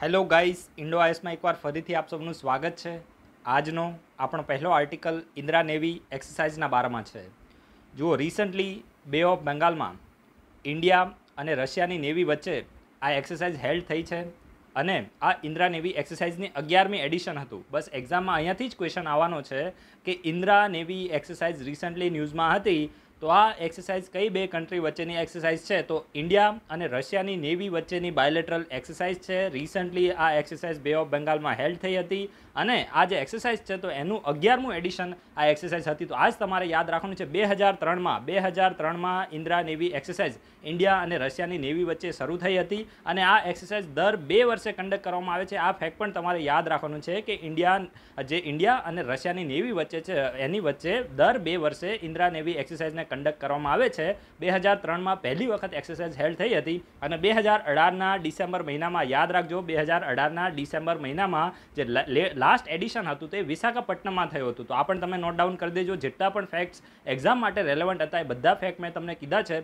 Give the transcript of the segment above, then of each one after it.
hello guys Indo આઈસમાં એકવાર ફરીથી આપ સૌનું સ્વાગત છે આજનો આપણો પહેલો આર્ટિકલ ઇન્દ્રા નેવી એક્સરસાઇઝના બારામાં છે જુઓ રિસન્ટલી બે ઓફ બંગાળમાં ઇન્ડિયા અને રશિયાની નેવી વચ્ચે આ એક્સરસાઇઝ હેલ્ડ થઈ છે અને આ ઇન્દ્રા નેવી એક્સરસાઇઝની અગિયારમી એડિશન હતું બસ એક્ઝામમાં અહીંયાથી જ ક્વેશ્ચન આવવાનો છે કે ઇન્દ્રા નેવી એક્સરસાઇઝ રિસન્ટલી ન્યૂઝમાં હતી તો આ એક્સરસાઇઝ કઈ બે કન્ટ્રી વચ્ચેની એક્સરસાઇઝ છે તો ઇન્ડિયા અને રશિયાની નેવી વચ્ચેની બાયોલેટરલ એક્સરસાઇઝ છે રિસન્ટલી આ એક્સરસાઇઝ બે ઓફ બંગાળમાં હેલ્ડ થઈ હતી અને આ જે એક્સરસાઇઝ છે તો એનું અગિયારમું એડિશન આ એક્સરસાઇઝ હતી તો આજ તમારે યાદ રાખવાનું છે બે હજાર ત્રણમાં બે હજાર ત્રણમાં ઇન્દ્રા નેવી એક્સરસાઇઝ ઇન્ડિયા અને રશિયાની નેવી વચ્ચે શરૂ થઈ હતી અને આ એક્સરસાઇઝ દર બે વર્ષે કન્ડક્ટ કરવામાં આવે છે આ ફેક્ટ પણ તમારે યાદ રાખવાનું છે કે ઇન્ડિયા જે ઇન્ડિયા અને રશિયાની નેવી વચ્ચે છે એની વચ્ચે દર બે વર્ષે ઇન્દ્રા નેવી એક્સરસાઇઝને કન્ડક્ટ કરવામાં આવે છે બે હજાર ત્રણમાં પહેલી વખત એક્સરસાઇઝ હેલ્ડ થઈ હતી અને બે હજાર અઢારના ડિસેમ્બર મહિનામાં યાદ રાખજો બે હજાર અઢારના ડિસેમ્બર મહિનામાં જે લાસ્ટ એડિશન હતું તે વિશાખાપટ્ટનમમાં થયું હતું તો આ પણ તમે નોટ ડાઉન કરી દેજો જેટલા પણ ફેક્ટ્સ એક્ઝામ માટે રેલેવન્ટ હતા એ બધા ફેક્ટ મેં તમને કીધા છે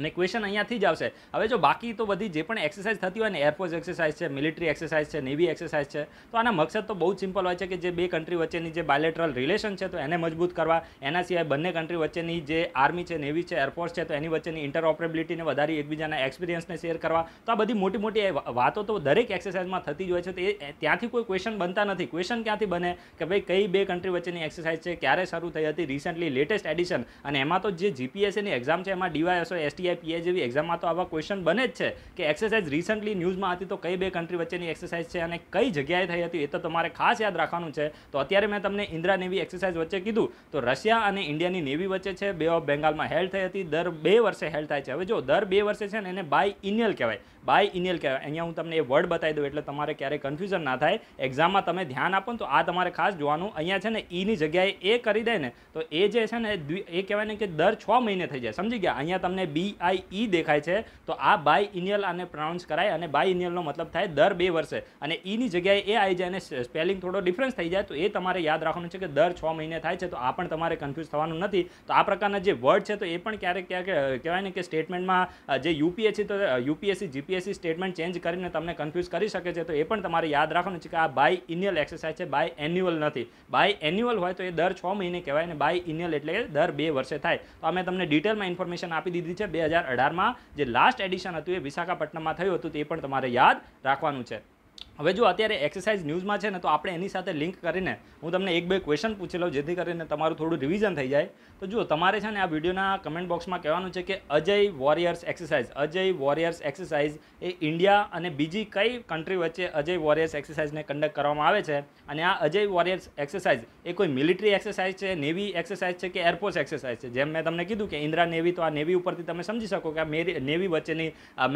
અને ક્વેશ્ચન અહીંયાથી જ આવશે હવે જો બાકી તો બધી જે પણ એક્સરસાઇઝ થતી હોય ને એરફોર્સ એક્સરસાઇઝ છે મિલિટરી એક્સરસાઇઝ છે નેવી એક્સરસાઇઝ છે તો આના મકસદ તો બહુ સિમ્પલ હોય છે કે જે બે કન્ટ્રી વચ્ચેની જે બાયલેટરલ રિલેશન છે તો એને મજબૂત કરવા એના સિવાય બંને કન્ટ્રી વચ્ચેની જે આર્મી છે નેવી છે એરફોર્સ છે તો એની વચ્ચેની ઇન્ટરઓપરેબિલિટીને વધારી એકબીજાના એક્સપિરિયન્સને શેર કરવા તો આ બધી મોટી મોટી વાતો તો દરેક એક્સરસાઇઝમાં થતી જ હોય છે તો એ ત્યાંથી કોઈ ક્વેશ્ચન બનતા નથી ક્વેશ્ચન ક્યાંથી બને કે ભાઈ કઈ બે કન્ટ્રી વચ્ચેની એક્સરસાઇઝ છે ક્યારે શરૂ થઈ હતી રિસન્ટલી લેટેસ્ટ એડિશન અને એમાં તો જે જીપીએસસીની એક્ઝામ છે એમાં ડીવાયસો એસટી આઈટીઆઈ પીએ જેવી એક્ઝામમાં તો આવા ક્વેશ્ચન બને જ છે કે એક્સરસાઇઝ રિસન્ટલી ન્યૂઝમાં હતી તો કઈ બે કન્ટ્રી વચ્ચેની એક્સરસાઇઝ છે અને કઈ જગ્યાએ થઈ હતી એ તો તમારે ખાસ યાદ રાખવાનું છે તો અત્યારે મેં તમને ઇન્દ્રા નેવી એક્સરસાઇઝ વચ્ચે કીધું તો રશિયા અને ઇન્ડિયાની નેવી વચ્ચે છે બે ઓફ બેંગાલમાં હેલ્ડ થઈ હતી દર બે વર્ષે હેલ્ડ થાય છે હવે જો દર બે વર્ષે છે ને એને બાય ઇનિયલ કહેવાય બાય ઇનિયલ કહેવાય અહીંયા હું તમને એ વર્ડ બતાવી દઉં એટલે તમારે ક્યારેય કન્ફ્યુઝન ના થાય એક્ઝામમાં તમે ધ્યાન આપો તો આ તમારે ખાસ જોવાનું અહીંયા છે ને ઈની e જગ્યાએ એ કરી દે ને તો એ જે છે ને એ કહેવાય ને કે દર છ મહિને થઈ જાય સમજી ગયા અહીંયા તમને બી આઈ ઈ e દેખાય છે તો આ બાય ઇનિયલ આને પ્રોનાઉન્સ કરાય અને બાય ઇનિયલનો મતલબ થાય દર બે વર્ષે અને ઈની e જગ્યાએ એ આવી જાય અને સ્પેલિંગ થોડો ડિફરન્સ થઈ જાય તો એ તમારે યાદ રાખવાનું છે કે દર છ મહિને થાય છે તો આ પણ તમારે કન્ફ્યુઝ થવાનું નથી તો આ પ્રકારના જે વર્ડ છે તો એ પણ ક્યારેક ક્યારેક કહેવાય ને કે સ્ટેટમેન્ટમાં જે યુપીએસસી તો યુપીએસસી જીપીએસસી સ્ટેટમેન્ટ ચેન્જ કરીને તમને કન્ફ્યુઝ કરી શકે છે તો એ પણ તમારે યાદ રાખવાનું છે કે આ બાય ઇનિયલ એક્સરસાઇઝ છે બાય એન્યુઅલ નથી બાય એન્યુઅલ હોય તો એ દર છ મહિને કહેવાય ને બાય ઇનિયલ એટલે દર બે વર્ષે થાય તો અમે તમને ડિટેલમાં ઇન્ફોર્મેશન આપી દીધી છે બે હજાર અઢારમાં જે લાસ્ટ એડિશન હતું એ વિશાખાપટ્ટનમમાં થયું હતું તે પણ તમારે યાદ રાખવાનું છે હવે જો અત્યારે એક્સરસાઇઝ ન્યૂઝમાં છે ને તો આપણે એની સાથે લિંક કરીને હું તમને એક બે ક્વેશ્ચન પૂછી લઉં જેથી કરીને તમારું થોડું રિવિઝન થઈ જાય તો જો તમારે છે ને આ વિડીયોના કમેન્ટ બોક્સમાં કહેવાનું છે કે Ajay warriors exercise Ajay warriors exercise એ ઇન્ડિયા અને બીજી કઈ કન્ટ્રી વચ્ચે અજય વોરિયર્સ એક્સરસાઇઝને કન્ડક્ટ કરવામાં આવે છે અને આ અજય વોરિયર્સ એક્સરસાઇઝ એ કોઈ મિલિટરી એક્સરસાઇઝ છે નેવી એક્સરસાઇઝ છે કે એરફોર્સ એક્સરસાઇઝ છે જેમ મેં તમને કીધું કે ઇન્દ્રા નેવી તો આ નેવી ઉપરથી તમે સમજી શકો કે આ નેવી વચ્ચેની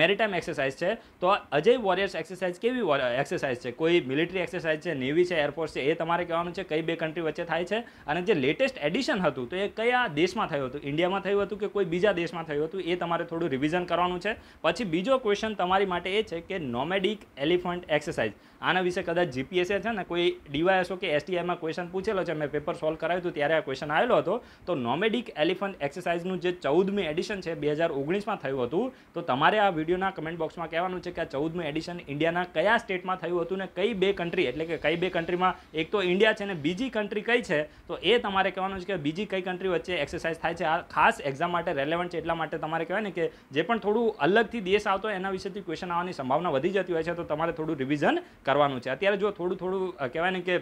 મેરીટાઈમ એક્સરસાઇઝ છે તો અજય વોરિયર્સ એક્સરસાઇઝ કેવી એક્સરસાઇઝ એક્સરસાઇઝ છે કોઈ મિલિટરી એક્સરસાઇઝ છે નેવી છે એરફોર્સ છે એ તમારે કહેવાનું છે કઈ બે કન્ટ્રી વચ્ચે થાય છે અને જે લેટેસ્ટ એડિશન હતું તો એ કયા દેશમાં થયું હતું ઇન્ડિયામાં થયું હતું કે કોઈ બીજા દેશમાં થયું હતું એ તમારે થોડું રિવિઝન કરવાનું છે પછી બીજો ક્વેશ્ચન તમારી માટે એ છે કે નોમેડિક એલિફન્ટ એક્સરસાઇઝ આના વિશે કદાચ જીપીએસએ છે ને કોઈ ડીવાયએસઓ કે એસટીઆઈમાં ક્વેશ્ચન પૂછેલો છે મેં પેપર સોલ્વ કરાવ્યું હતું ત્યારે આ ક્વેશ્ચન આવેલો હતો તો નોમેડિક એલિફન્ટ એક્સરસાઇઝનું જે ચૌદમી એડિશન છે બે હજાર ઓગણીસમાં થયું હતું તો તમારે આ વિડીયોના કમેન્ટ બોક્સમાં કહેવાનું છે કે આ ચૌદમી એડિશન ઇન્ડિયાના કયા સ્ટેટમાં થયું હતું ને કઈ બે કન્ટ્રી એટલે કે કઈ બે કન્ટ્રીમાં એક તો ઇન્ડિયા છે ને બીજી કન્ટ્રી કઈ છે તો એ તમારે કહેવાનું છે કે બીજી કઈ કન્ટ્રી વચ્ચે એક્સરસાઇઝ થાય છે આ ખાસ એક્ઝામ માટે રેલેવન્ટ છે એટલા માટે તમારે કહેવાય ને કે જે પણ થોડું અલગથી દેશ આવતો એના વિશેથી ક્વેશ્ચન આવવાની સંભાવના વધી જતી હોય છે તો તમારે થોડું રિવિઝન કરવાનું છે અત્યારે જો થોડું થોડું કહેવાય ને કે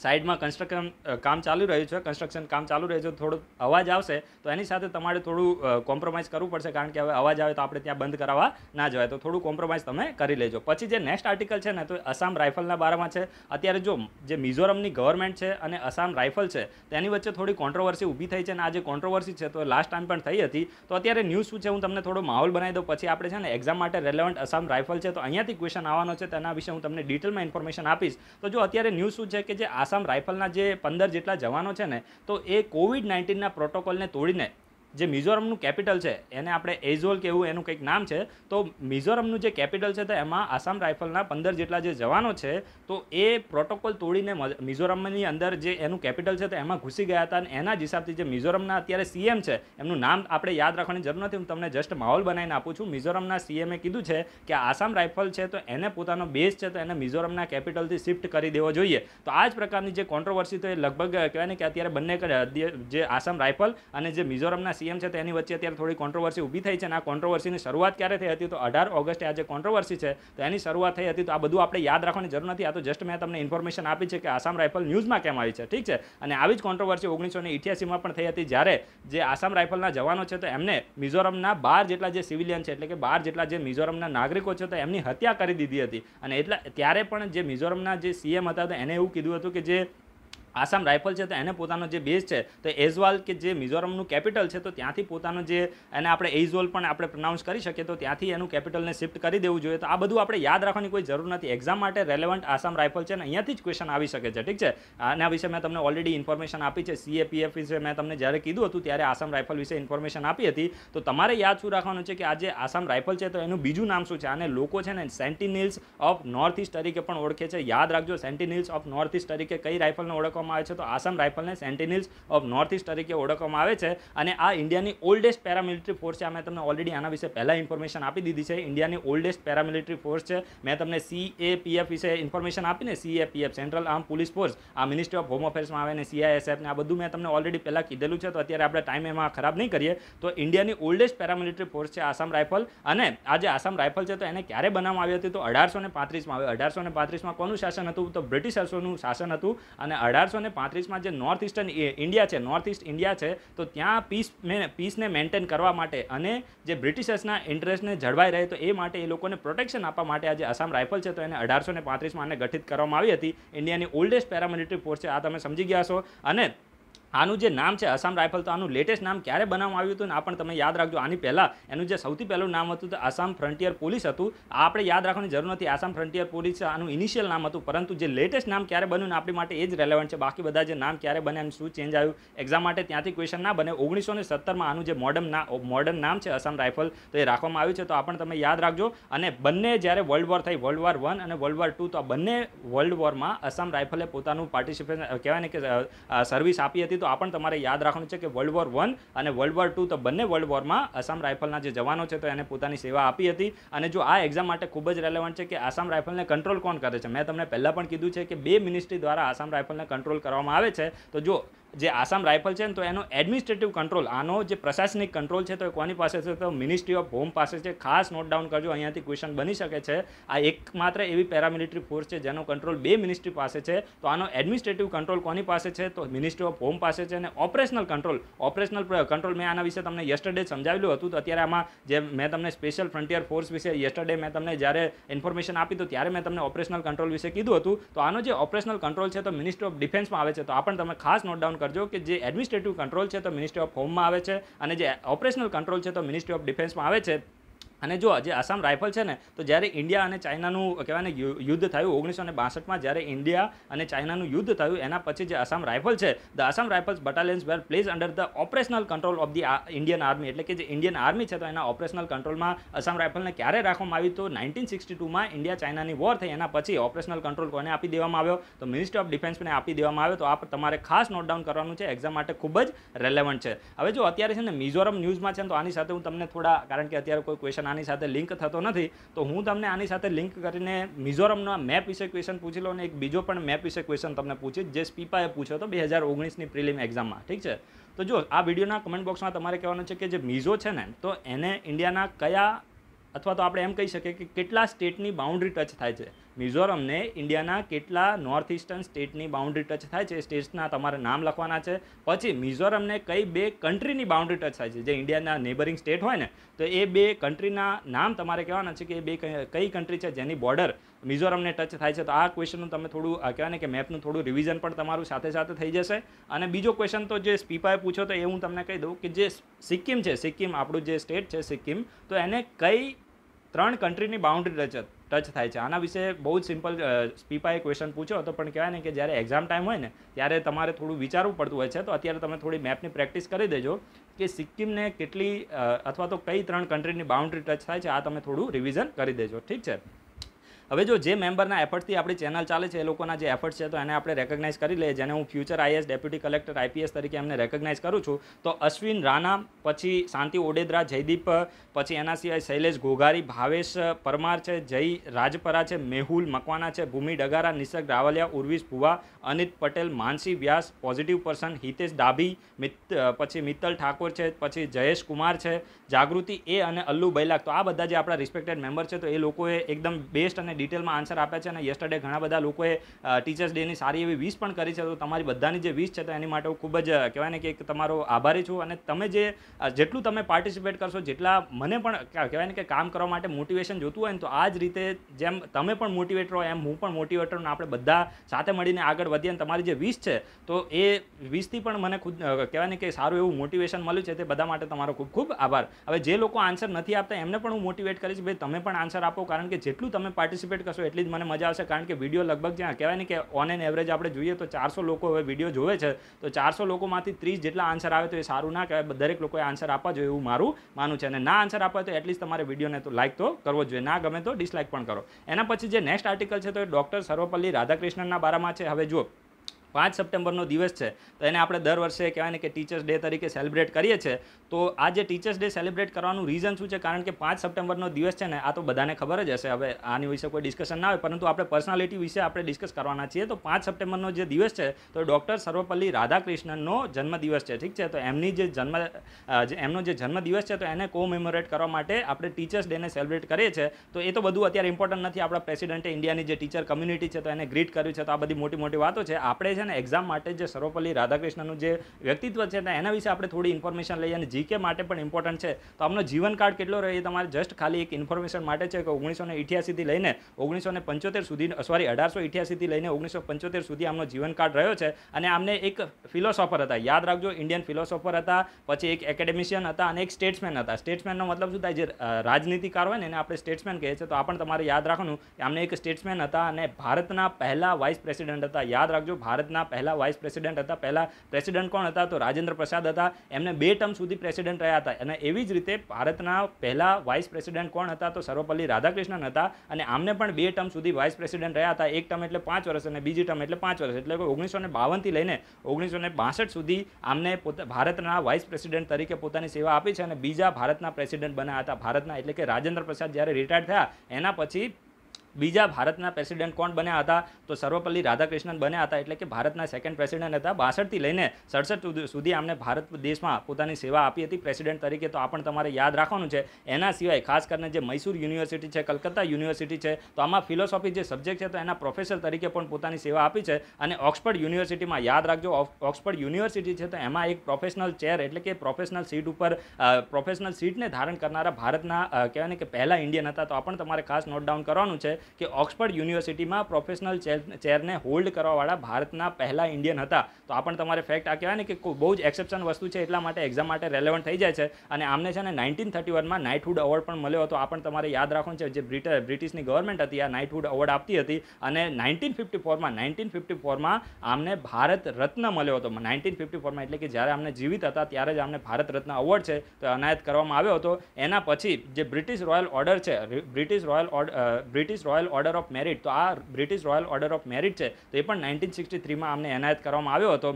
સાઈડમાં કન્સ્ટ્રક્શન કામ ચાલુ રહ્યું છે કન્સ્ટ્રક્શન કામ ચાલુ રહ્યું છે થોડો અવાજ આવશે તો એની સાથે તમારે થોડું કોમ્પ્રોમાઇઝ કરવું પડશે કારણ કે હવે અવાજ આવે તો આપણે ત્યાં બંધ કરાવવા ના જવાય તો થોડું કોમ્પ્રોમાઇઝ તમે કરી લેજો પછી જે નેક્સ્ટ આર્ટિકલ છે ને તો આસામ રાઇફલના બારામાં છે અત્યારે જો જે મિઝોરમની ગવર્મેન્ટ છે અને આસામ રાઇફલ છે તેની વચ્ચે થોડી કોન્ટ્રોવર્સી ઊભી થઈ છે અને આ જે કોન્ટ્રોવર્સી છે તો લાસ્ટ ટાઈમ પણ થઈ હતી તો અત્યારે ન્યૂઝ શું છે હું તમને થોડો માહોલ બનાવી દઉં પછી આપણે છે ને એક્ઝામ માટે રેલેવન્ટ આસામ રાઇફલ છે તો અહીંયાથી ક્વેશ્ચન આવવાનો છે તેના વિશે હું તમને ડિટેલમાં ઇન્ફોર્મેશન આપીશ તો જો અત્યારે ન્યૂઝ શું છે કે જે આસામ રાઇફલના જે પંદર જેટલા જવાનો છે ને તો એ કોવિડ નાઇન્ટીનના પ્રોટોકોલને તોડીને જે મિઝોરમનું કેપિટલ છે એને આપણે એઝોલ કે એનું કંઈક નામ છે તો મિઝોરમનું જે કેપિટલ છે તો એમાં આસામ રાઇફલના પંદર જેટલા જે જવાનો છે તો એ પ્રોટોકોલ તોડીને મિઝોરમની અંદર જે એનું કેપિટલ છે તો એમાં ઘૂસી ગયા હતા અને એના જ હિસાબથી જે મિઝોરમના અત્યારે સીએમ છે એમનું નામ આપણે યાદ રાખવાની જરૂર નથી હું તમને જસ્ટ માહોલ બનાવીને આપું છું મિઝોરમના સીએમએ કીધું છે કે આસામ રાઇફલ છે તો એને પોતાનો બેઝ છે તો એને મિઝોરમના કેપિટલથી શિફ્ટ કરી દેવો જોઈએ તો આ જ પ્રકારની જે કોન્ટ્રોવર્સી તો એ લગભગ કહેવાય ને કે અત્યારે બંને જે આસામ રાઇફલ અને જે મિઝોરમના સીએમ છે તેની વચ્ચે અત્યારે થોડી કોન્ટ્રોવર્સી ઊભી થઈ છે અને આ કોન્ટ્રોવર્સીની શરૂઆત ક્યારે થઈ હતી તો અઢાર ઓગસ્ટે આ જે કોન્ટ્રોવર્સી છે તો એની શરૂઆત થઈ હતી તો આ બધું આપણે યાદ રાખવાની જરૂર નથી આ તો જસ્ટ મેં તમને ઇન્ફોર્મેશન આપી છે કે આસામ રાઇફલ ન્યૂઝમાં કેમ આવી છે ઠીક છે અને આવી જ કોન્ટ્રોવર્સી ઓગણીસો ને ઇઠ્યાસીમાં પણ થઈ હતી જ્યારે જે આસામ રાઇફલના જવાનો છે તો એમને મિઝોરમના બાર જેટલા જે સિવિલિયન છે એટલે કે બાર જેટલા જે મિઝોરમના નાગરિકો છે તો એમની હત્યા કરી દીધી હતી અને એટલા ત્યારે પણ જે મિઝોરમના જે સીએમ હતા તો એને એવું કીધું હતું કે જે આસામ રાઇફલ છે તો એને પોતાનો જે બેઝ છે તો એઝવાલ કે જે મિઝોરમનું કેપિટલ છે તો ત્યાંથી પોતાનો જે એને આપણે એઝોલ પણ આપણે પ્રનાઉન્સ કરી શકીએ તો ત્યાંથી એનું કેપિટલને શિફ્ટ કરી દેવું જોઈએ તો આ બધું આપણે યાદ રાખવાની કોઈ જરૂર નથી એક્ઝામ માટે રેલેવન્ટ આસામ રાઇફલ છે અને અહીંયાથી જ ક્વેશ્ચન આવી શકે છે ઠીક છે આના વિશે મેં તમને ઓલરેડી ઇન્ફોર્મેશન આપી છે સીએપીએફ વિશે મેં તમને જ્યારે કીધું હતું ત્યારે આસામ રાઇફલ વિશે ઇન્ફોર્મેશન આપી હતી તો તમારે યાદ શું રાખવાનું છે કે આજે આસામ રાઇફલ છે તો એનું બીજું નામ શું છે અને લોકો છે ને સેન્ટિનિલ્સ ઓફ નોર્થ ઇસ્ટ તરીકે પણ ઓળખે છે યાદ રાખજો સેન્ટિનિલ્સ ઓફ નોર્થ ઇસ્ટ તરીકે કઈ રાઇફલને ઓળખવા ઓળખવામાં આવે છે તો આસામ રાઇફલને સેન્ટિનિલ્સ ઓફ નોર્થ ઇસ્ટ તરીકે ઓળખવામાં આવે છે અને આ ઇન્ડિયાની ઓલ્ડેસ્ટ પેરામિલિટરી ફોર્સ છે અમે તમને ઓલરેડી આના વિશે પહેલાં ઇન્ફોર્મેશન આપી દીધી છે ઇન્ડિયાની ઓલ્ડેસ્ટ પેરામિલિટરી ફોર્સ છે મેં તમને સીએપીએફ વિશે ઇન્ફોર્મેશન આપીને CAPF central arm police force આ મિનિસ્ટ્રી ઓફ હોમ અફેર્સમાં આવે ને સીઆઈએસએફને આ બધું મેં તમને ઓલરેડી પહેલાં કીધેલું છે તો અત્યારે આપણે ટાઈમ એમાં ખરાબ નહીં કરીએ તો ઇન્ડિયાની ઓલ્ડેસ્ટ પેરામિલિટરી ફોર્સ છે આસામ રાઇફલ અને આજે જે આસામ રાઇફલ છે તો એને ક્યારે બનાવવામાં આવી હતી તો અઢારસો ને પાંત્રીસમાં આવે અઢારસો ને પાંત્રીસમાં કોનું શાસન હતું તો બ્રિટિશ શાસનનું શાસન હતું અને અઢારસો અઢારસો જે નોર્થ ઇસ્ટર્ન ઇન્ડિયા છે નોર્થ ઇસ્ટ ઇન્ડિયા છે તો ત્યાં પીસ પીસને મેન્ટેન કરવા માટે અને જે બ્રિટિશર્સના ઇન્ટરેસ્ટને જળવાઈ રહે તો એ માટે એ લોકોને પ્રોટેક્શન આપવા માટે આજે આસામ રાઇફલ છે તો એને અઢારસો ને પાંત્રીસમાં ગઠિત કરવામાં આવી હતી ઇન્ડિયાની ઓલ્ડેસ્ટ પેરામિલિટરી ફોર્સ છે આ તમે સમજી ગયા છો અને આનું જે નામ છે આસામ રાઇફલ તો આનું લેટેસ્ટ નામ ક્યારે બનાવવામાં આવ્યું હતું ને આ પણ તમે યાદ રાખજો આની પહેલાં એનું જે સૌથી પહેલું નામ હતું તો આસામ ફ્રન્ટિયર પોલીસ હતું આપણે યાદ રાખવાની જરૂર નથી આસામ ફ્રન્ટિયર પોલીસ આનું ઇનિશિયલ નામ હતું પરંતુ જે લેટેસ્ટ નામ ક્યારે બન્યું ને આપણી માટે એ જ રેલેવન્ટ છે બાકી બધા જે નામ ક્યારે બને અને શું ચેન્જ આવ્યું એક્ઝામ માટે ત્યાંથી ક્વેશ્ચન ના બને ઓગણીસો ને સત્તરમાં આનું જે મોડર્ન નામ મોડર્ન નામ છે આસામ રાઇફલ તો એ રાખવામાં આવ્યું છે તો આ પણ તમે યાદ રાખજો અને બંને જ્યારે વર્લ્ડ વોર થઈ વર્લ્ડ વોર વન અને વર્લ્ડ વોર ટુ તો આ બંને વર્લ્ડ વોરમાં આસામ રાઇફલે પોતાનું પાર્ટિસિપેશન કહેવાય ને કે સર્વિસ આપી હતી તો આ પણ તમારે યાદ રાખવાનું છે કે વર્લ્ડ વોર વન અને વર્લ્ડ વોર ટુ તો બંને વર્લ્ડ વોરમાં આસામ રાઇફલના જે જવાનો છે તો એને પોતાની સેવા આપી હતી અને જો આ એક્ઝામ માટે ખૂબ જ રેલેવન્ટ છે કે આસામ રાઇફલને કંટ્રોલ કોણ કરે છે મેં તમને પહેલાં પણ કીધું છે કે બે મિનિસ્ટ્રી દ્વારા આસામ રાઇફલને કંટ્રોલ કરવામાં આવે છે તો જો જે આસામ રાઇફલ છે ને તો એનો એડમિનિસ્ટ્રેટિવ કંટ્રોલ આનો જે પ્રશાસનિક કંટ્રોલ છે તો એ કોની પાસે છે તો મિનિસ્ટ્રી ઓફ હોમ પાસે છે ખાસ નોટ ડાઉન કરજો અહીંયાથી ક્વેશ્ચન બની શકે છે આ એકમાત્ર એવી પેરામિલિટરી ફોર્સ છે જેનો કંટ્રોલ બે મિનિસ્ટ્રી પાસે છે તો આનો એડમિનિસ્ટ્રેટિવ કંટ્રોલ કોની પાસે છે તો મિનિસ્ટ્રી ઓફ હોમ પાસે છે અને ઓપરેશનલ કંટ્રોલ ઓપરેશનલ કંટ્રોલ મેં આના વિશે તમને યસ્ટરડે સમજાવેલું હતું તો અત્યારે આમાં જે મેં તમને સ્પેશિયલ ફ્રન્ટિયર ફોર્સ વિશે યસ્ટરડે મેં તમને જ્યારે ઇન્ફોર્મેશન આપી તો ત્યારે મેં તમને ઓપરેશનલ કંટ્રોલ વિશે કીધું હતું તો આનો જે ઓપરેશનલ કંટ્રોલ છે તો મિનિસ્ટ્રી ઓફ ડિફેન્સમાં આવે છે તો આ પણ તમે ખાસ નોટ ડાઉન કરજો કે જે એડમિનિસ્ટ્રેટિવ કંટ્રોલ છે તો મિનિસ્ટ્રી ઓફ હોમમાં આવે છે અને જે ઓપરેશનલ કંટ્રોલ છે તો મિનિસ્ટ્રી ઓફ ડિફેન્સમાં આવે છે અને જો જે આસામ રાઇફલ છે ને તો જ્યારે ઇન્ડિયા અને ચાઇનાનું કહેવાય ને યુદ્ધ થયું ઓગણીસો ને બાસઠમાં જ્યારે ઇન્ડિયા અને ચાઇનાનું યુદ્ધ થયું એના પછી જે આસામ રાઇફલ છે the Assam rifles battalions were place under the operational control of the Indian army એટલે કે જે ઇન્ડિયન આર્મી છે તો એના ઓપરેશનલ કંટ્રોલમાં આસામ રાઇફલને ક્યારે રાખવામાં આવી તો નાઇન્ટીન સિક્સટી ટુમાં ઇન્ડિયા ચાઇનાની વોર થઈ એના પછી ઓપરેશનલ કંટ્રોલ કોને આપી દેવામાં આવ્યો તો મિનિસ્ટર ઓફ ડિફેન્સને આપી દેવામાં આવ્યો તો આ તમારે ખાસ નોટ ડાઉન કરવાનું છે એક્ઝામ માટે ખૂબ જ રેલેવન્ટ છે હવે જો અત્યારે છે ને મિઝોરમ ન્યૂઝમાં છે તો આની સાથે હું તમને થોડા કારણ કે અત્યારે કોઈ ક્વેશ્ચન આની સાથે લિંક થતો નથી તો હું તમને આની સાથે લિંક કરીને મિઝોરમના મેપ વિશે ક્વેશ્ચન પૂછી લઉં અને એક બીજો પણ મેપ વિશે ક્વેશ્ચન તમને પૂછીશ જે સ્પીપાએ પૂછ્યો હતો બે હજાર ઓગણીસની પ્રિલિમ એક્ઝામમાં ઠીક છે તો જો આ વિડીયોના કમેન્ટ બોક્સમાં તમારે કહેવાનું છે કે જે મિઝો છે ને તો એને ઇન્ડિયાના કયા અથવા તો આપણે એમ કહી શકીએ કે કેટલા સ્ટેટની બાઉન્ડ્રી ટચ થાય છે મિઝોરમને ઇન્ડિયાના કેટલા નોર્થ ઇસ્ટર્ન સ્ટેટની બાઉન્ડ્રી ટચ થાય છે સ્ટેટ્સના તમારે નામ લખવાના છે પછી મિઝોરમને કઈ બે કન્ટ્રીની બાઉન્ડ્રી ટચ થાય છે જે ઇન્ડિયાના નેબરિંગ સ્ટેટ હોય ને તો એ બે કન્ટ્રીના નામ તમારે કહેવાના છે કે એ બે કઈ કન્ટ્રી છે જેની બોર્ડર મિઝોરમને ટચ થાય છે તો આ ક્વેશ્ચનનું તમે થોડું કહેવાય ને કે મેપનું થોડું રિવિઝન પણ તમારું સાથે સાથે થઈ જશે અને બીજો ક્વેશ્ચન તો જે સ્પીપાએ પૂછ્યો તો એ હું તમને કહી દઉં કે જે સિક્કિમ છે સિક્કિમ આપણું જે સ્ટેટ છે સિક્કિમ તો એને કઈ ત્રણ કન્ટ્રીની બાઉન્ડ્રી ટચ ટચ થાય છે આના વિશે બહુ જ સિમ્પલ સ્પીપાએ ક્વેશ્ચન પૂછ્યો હતો પણ કહેવાય ને કે જ્યારે એક્ઝામ ટાઈમ હોય ને ત્યારે તમારે થોડું વિચારવું પડતું હોય છે તો અત્યારે તમે થોડી મેપની પ્રેક્ટિસ કરી દેજો કે સિક્કિમને કેટલી અથવા તો કઈ ત્રણ કન્ટ્રીની બાઉન્ડ્રી ટચ થાય છે આ તમે થોડું રિવિઝન કરી દેજો ઠીક છે હવે જો જે મેમ્બરના એફર્ટથી આપણી ચેનલ ચાલે છે એ લોકોના જે એફર્ટ છે તો એને આપણે રેકગ્નાઇઝ કરી લઈએ જેને હું future IAS deputy collector IPS તરીકે એમને રેકગ્નાઇઝ કરું છું તો અશ્વિન રાના પછી શાંતિ ઓડેદરા જયદીપ પછી એના સિવાય શૈલેષ ઘોઘારી ભાવેશ પરમાર છે જય રાજપરા છે મેહુલ મકવાના છે ભૂમિ ડગારા નિસર્ગ રાવલિયા ઉર્વિશ ભુવા અનિત પટેલ માનસી વ્યાસ પોઝિટિવ પર્સન હિતેશ ડાભી મિત પછી મિત્તલ ઠાકોર છે પછી જયેશ કુમાર છે જાગૃતિ એ અને અલ્લુ બૈલાક તો આ બધા જે આપણા રિસ્પેક્ટેડ મેમ્બર છે તો એ લોકોએ એકદમ બેસ્ટ અને ડિટેલમાં આન્સર આપ્યા છે અને યસ્ટરડે ઘણા બધા લોકોએ ટીચર્સ ડેની સારી એવી વીસ પણ કરી છે તો તમારી બધાની જે વીસ છે તો એની માટે હું ખૂબ જ કહેવાય ને કે તમારો આભારી છું અને તમે જે જેટલું તમે પાર્ટિસિપેટ કરશો જેટલા મને પણ કહેવાય ને કે કામ કરવા માટે મોટિવેશન જોતું હોય ને તો આ જ રીતે જેમ તમે પણ મોટિવેટ રહો એમ હું પણ મોટિવેટ અને આપણે બધા સાથે મળીને આગળ વધીએ અને તમારી જે વીસ છે તો એ વીસથી પણ મને ખુદ કહેવાય ને કે સારું એવું મોટિવેશન મળ્યું છે તે બધા માટે તમારો ખૂબ ખૂબ આભાર હવે જે લોકો આન્સર નથી આપતા એમને પણ હું મોટિવેટ કરીશ ભાઈ તમે પણ આન્સર આપો કારણ કે જેટલું તમે પાર્ટિસિપેટ પાર્ટિસિપેટ કરશો એટલી જ મને મજા આવશે કારણ કે વિડીયો લગભગ જ્યાં કહેવાય ને કે ઓન એન એવરેજ આપણે જોઈએ તો ચારસો લોકો હવે વિડીયો જોવે છે તો ચારસો લોકોમાંથી ત્રીસ જેટલા આન્સર આવે તો એ સારું ના કહેવાય દરેક લોકોએ આન્સર આપવા જોઈએ એવું મારું માનું છે અને ના આન્સર આપવા તો એટલીસ્ટ તમારે વિડીયોને તો લાઇક તો કરવો જોઈએ ના ગમે તો ડિસલાઇક પણ કરો એના પછી જે નેક્સ્ટ આર્ટિકલ છે તો એ ડૉક્ટર સર્વપલ્લી રાધાકૃષ્ણનના બારામાં છે હવે જુઓ પાંચ સપ્ટેમ્બરનો દિવસ છે તો એને આપણે દર વર્ષે કહેવાય ને કે ટીચર્સ ડે તરીકે સેલિબ્રેટ કરીએ છીએ તો આ જે ટીચર્સ ડે સેલિબ્રેટ કરવાનું રીઝન શું છે કારણ કે પાંચ સપ્ટેમ્બરનો દિવસ છે ને આ તો બધાને ખબર જ હશે હવે આની વિશે કોઈ ડિસ્કશન ના હોય પરંતુ આપણે પર્સનાલિટી વિશે આપણે ડિસ્કસ કરવાના છીએ તો પાંચ સપ્ટેમ્બરનો જે દિવસ છે તો ડૉક્ટર સર્વપલ્લી રાધાકૃષ્ણનનો જન્મદિવસ છે ઠીક છે તો એમની જે જન્મ એમનો જે જન્મદિવસ છે તો એને કોમેમોરેટ કરવા માટે આપણે ટીચર્સ ડેને સેલિબ્રેટ કરીએ છીએ તો એ તો બધું અત્યારે ઇમ્પોર્ટન્ટ નથી આપણા પ્રેસિડેન્ટે ઇન્ડિયાની જે ટીચર કમ્યુનિટી છે તો એને ગ્રીટ કર્યું છે તો આ બધી મોટી મોટી વાતો છે આપણે છે છે ને એક્ઝામ માટે જે સર્વપલ્લી રાધાકૃષ્ણનું જે વ્યક્તિત્વ છે એના વિશે આપણે થોડી ઇન્ફોર્મેશન લઈએ અને જીકે માટે પણ ઇમ્પોર્ટન્ટ છે તો આમનો જીવન કાર્ડ કેટલો રહ્યો એ તમારે જસ્ટ ખાલી એક ઇન્ફોર્મેશન માટે છે કે ઓગણીસો ને ઇઠ્યાસીથી લઈને ઓગણીસો ને પંચોતેર સુધી સોરી અઢારસો ઇઠ્યાસીથી લઈને ઓગણીસો પંચોતેર સુધી આમનો જીવન કાર્ડ રહ્યો છે અને આમને એક ફિલોસોફર હતા યાદ રાખજો ઇન્ડિયન ફિલોસોફર હતા પછી એક એકેડેમિશિયન હતા અને એક સ્ટેટ્સમેન હતા સ્ટેટ્સમેનનો મતલબ શું થાય જે રાજનીતિકાર હોય ને એને આપણે સ્ટેટ્સમેન કહે છે તો આ પણ તમારે યાદ રાખવાનું આમને એક સ્ટેટ્સમેન હતા અને ભારતના પહેલા વાઇસ પ્રેસિડેન્ટ હતા યાદ રાખજો ભારત ભારતના પહેલા વાઇસ પ્રેસિડેન્ટ હતા પહેલા પ્રેસિડેન્ટ કોણ હતા તો રાજેન્દ્ર પ્રસાદ હતા એમને બે ટર્મ સુધી પ્રેસિડેન્ટ રહ્યા હતા અને એવી જ રીતે ભારતના પહેલા વાઇસ પ્રેસિડેન્ટ કોણ હતા તો સર્વપલ્લી રાધાકૃષ્ણન હતા અને આમને પણ બે ટર્મ સુધી વાઇસ પ્રેસિડેન્ટ રહ્યા હતા એક ટર્મ એટલે પાંચ વર્ષ અને બીજી ટર્મ એટલે પાંચ વર્ષ એટલે ઓગણીસો ને બાવનથી લઈને ઓગણીસો ને બાસઠ સુધી આમને પોતા ભારતના વાઇસ પ્રેસિડેન્ટ તરીકે પોતાની સેવા આપી છે અને બીજા ભારતના પ્રેસિડેન્ટ બન્યા હતા ભારતના એટલે કે રાજેન્દ્ર પ્રસાદ જ્યારે રિટાયર્ડ થયા એના પછી બીજા ભારતના પ્રેસિડેન્ટ કોણ બન્યા હતા તો સર્વપલ્લી રાધાકૃષ્ણન બન્યા હતા એટલે કે ભારતના સેકન્ડ પ્રેસિડેન્ટ હતા બાસઠથી લઈને સડસઠ સુધી આમને ભારત દેશમાં પોતાની સેવા આપી હતી પ્રેસિડેન્ટ તરીકે તો આ પણ તમારે યાદ રાખવાનું છે એના સિવાય ખાસ કરીને જે મૈસૂર યુનિવર્સિટી છે કલકત્તા યુનિવર્સિટી છે તો આમાં ફિલોસોફી જે સબ્જેક્ટ છે તો એના પ્રોફેસર તરીકે પણ પોતાની સેવા આપી છે અને ઓક્સફર્ડ યુનિવર્સિટીમાં યાદ રાખજો ઓક્સફર્ડ યુનિવર્સિટી છે તો એમાં એક પ્રોફેશનલ ચેર એટલે કે પ્રોફેશનલ સીટ ઉપર પ્રોફેશનલ સીટને ધારણ કરનારા ભારતના કહેવાય ને કે પહેલાં ઇન્ડિયન હતા તો આ પણ તમારે ખાસ નોટ ડાઉન કરવાનું છે કે ઓક્સફર્ડ યુનિવર્સિટીમાં પ્રોફેશનલ ચેરને હોલ્ડ કરવાવાળા ભારતના પહેલા ઇન્ડિયન હતા તો આ પણ તમારે ફેક્ટ આ કહેવાય ને કે બહુ જ એક્સેપ્શન વસ્તુ છે એટલા માટે એક્ઝામ માટે રેલેવન્ટ થઈ જાય છે અને આમને છે ને નાઇન્ટીન થર્ટી વનમાં નાઇટહુડ એવોર્ડ પણ મળ્યો હતો આ પણ તમારે યાદ રાખવાનું છે જે બ્રિટન બ્રિટિશની ગવર્મેન્ટ હતી આ નાઇટહુડ એવોર્ડ આપતી હતી અને નાઇન્ટીન ફિફ્ટી ફોરમાં નાઇન્ટીન ફિફ્ટી ફોરમાં આમને ભારત રત્ન મળ્યો હતો નાઇન્ટીન ફિફ્ટી ફોરમાં એટલે કે જ્યારે આમને જીવિત હતા ત્યારે જ આમને ભારત રત્ન એવોર્ડ છે તો અનાયત કરવામાં આવ્યો હતો એના પછી જે બ્રિટિશ રોયલ ઓર્ડર છે British royal order British royal order of merit તો આ British royal order of merit છે તો એ પણ નાઇન્ટીન સિક્સટી થ્રીમાં આમને એનાયત કરવામાં આવ્યો હતો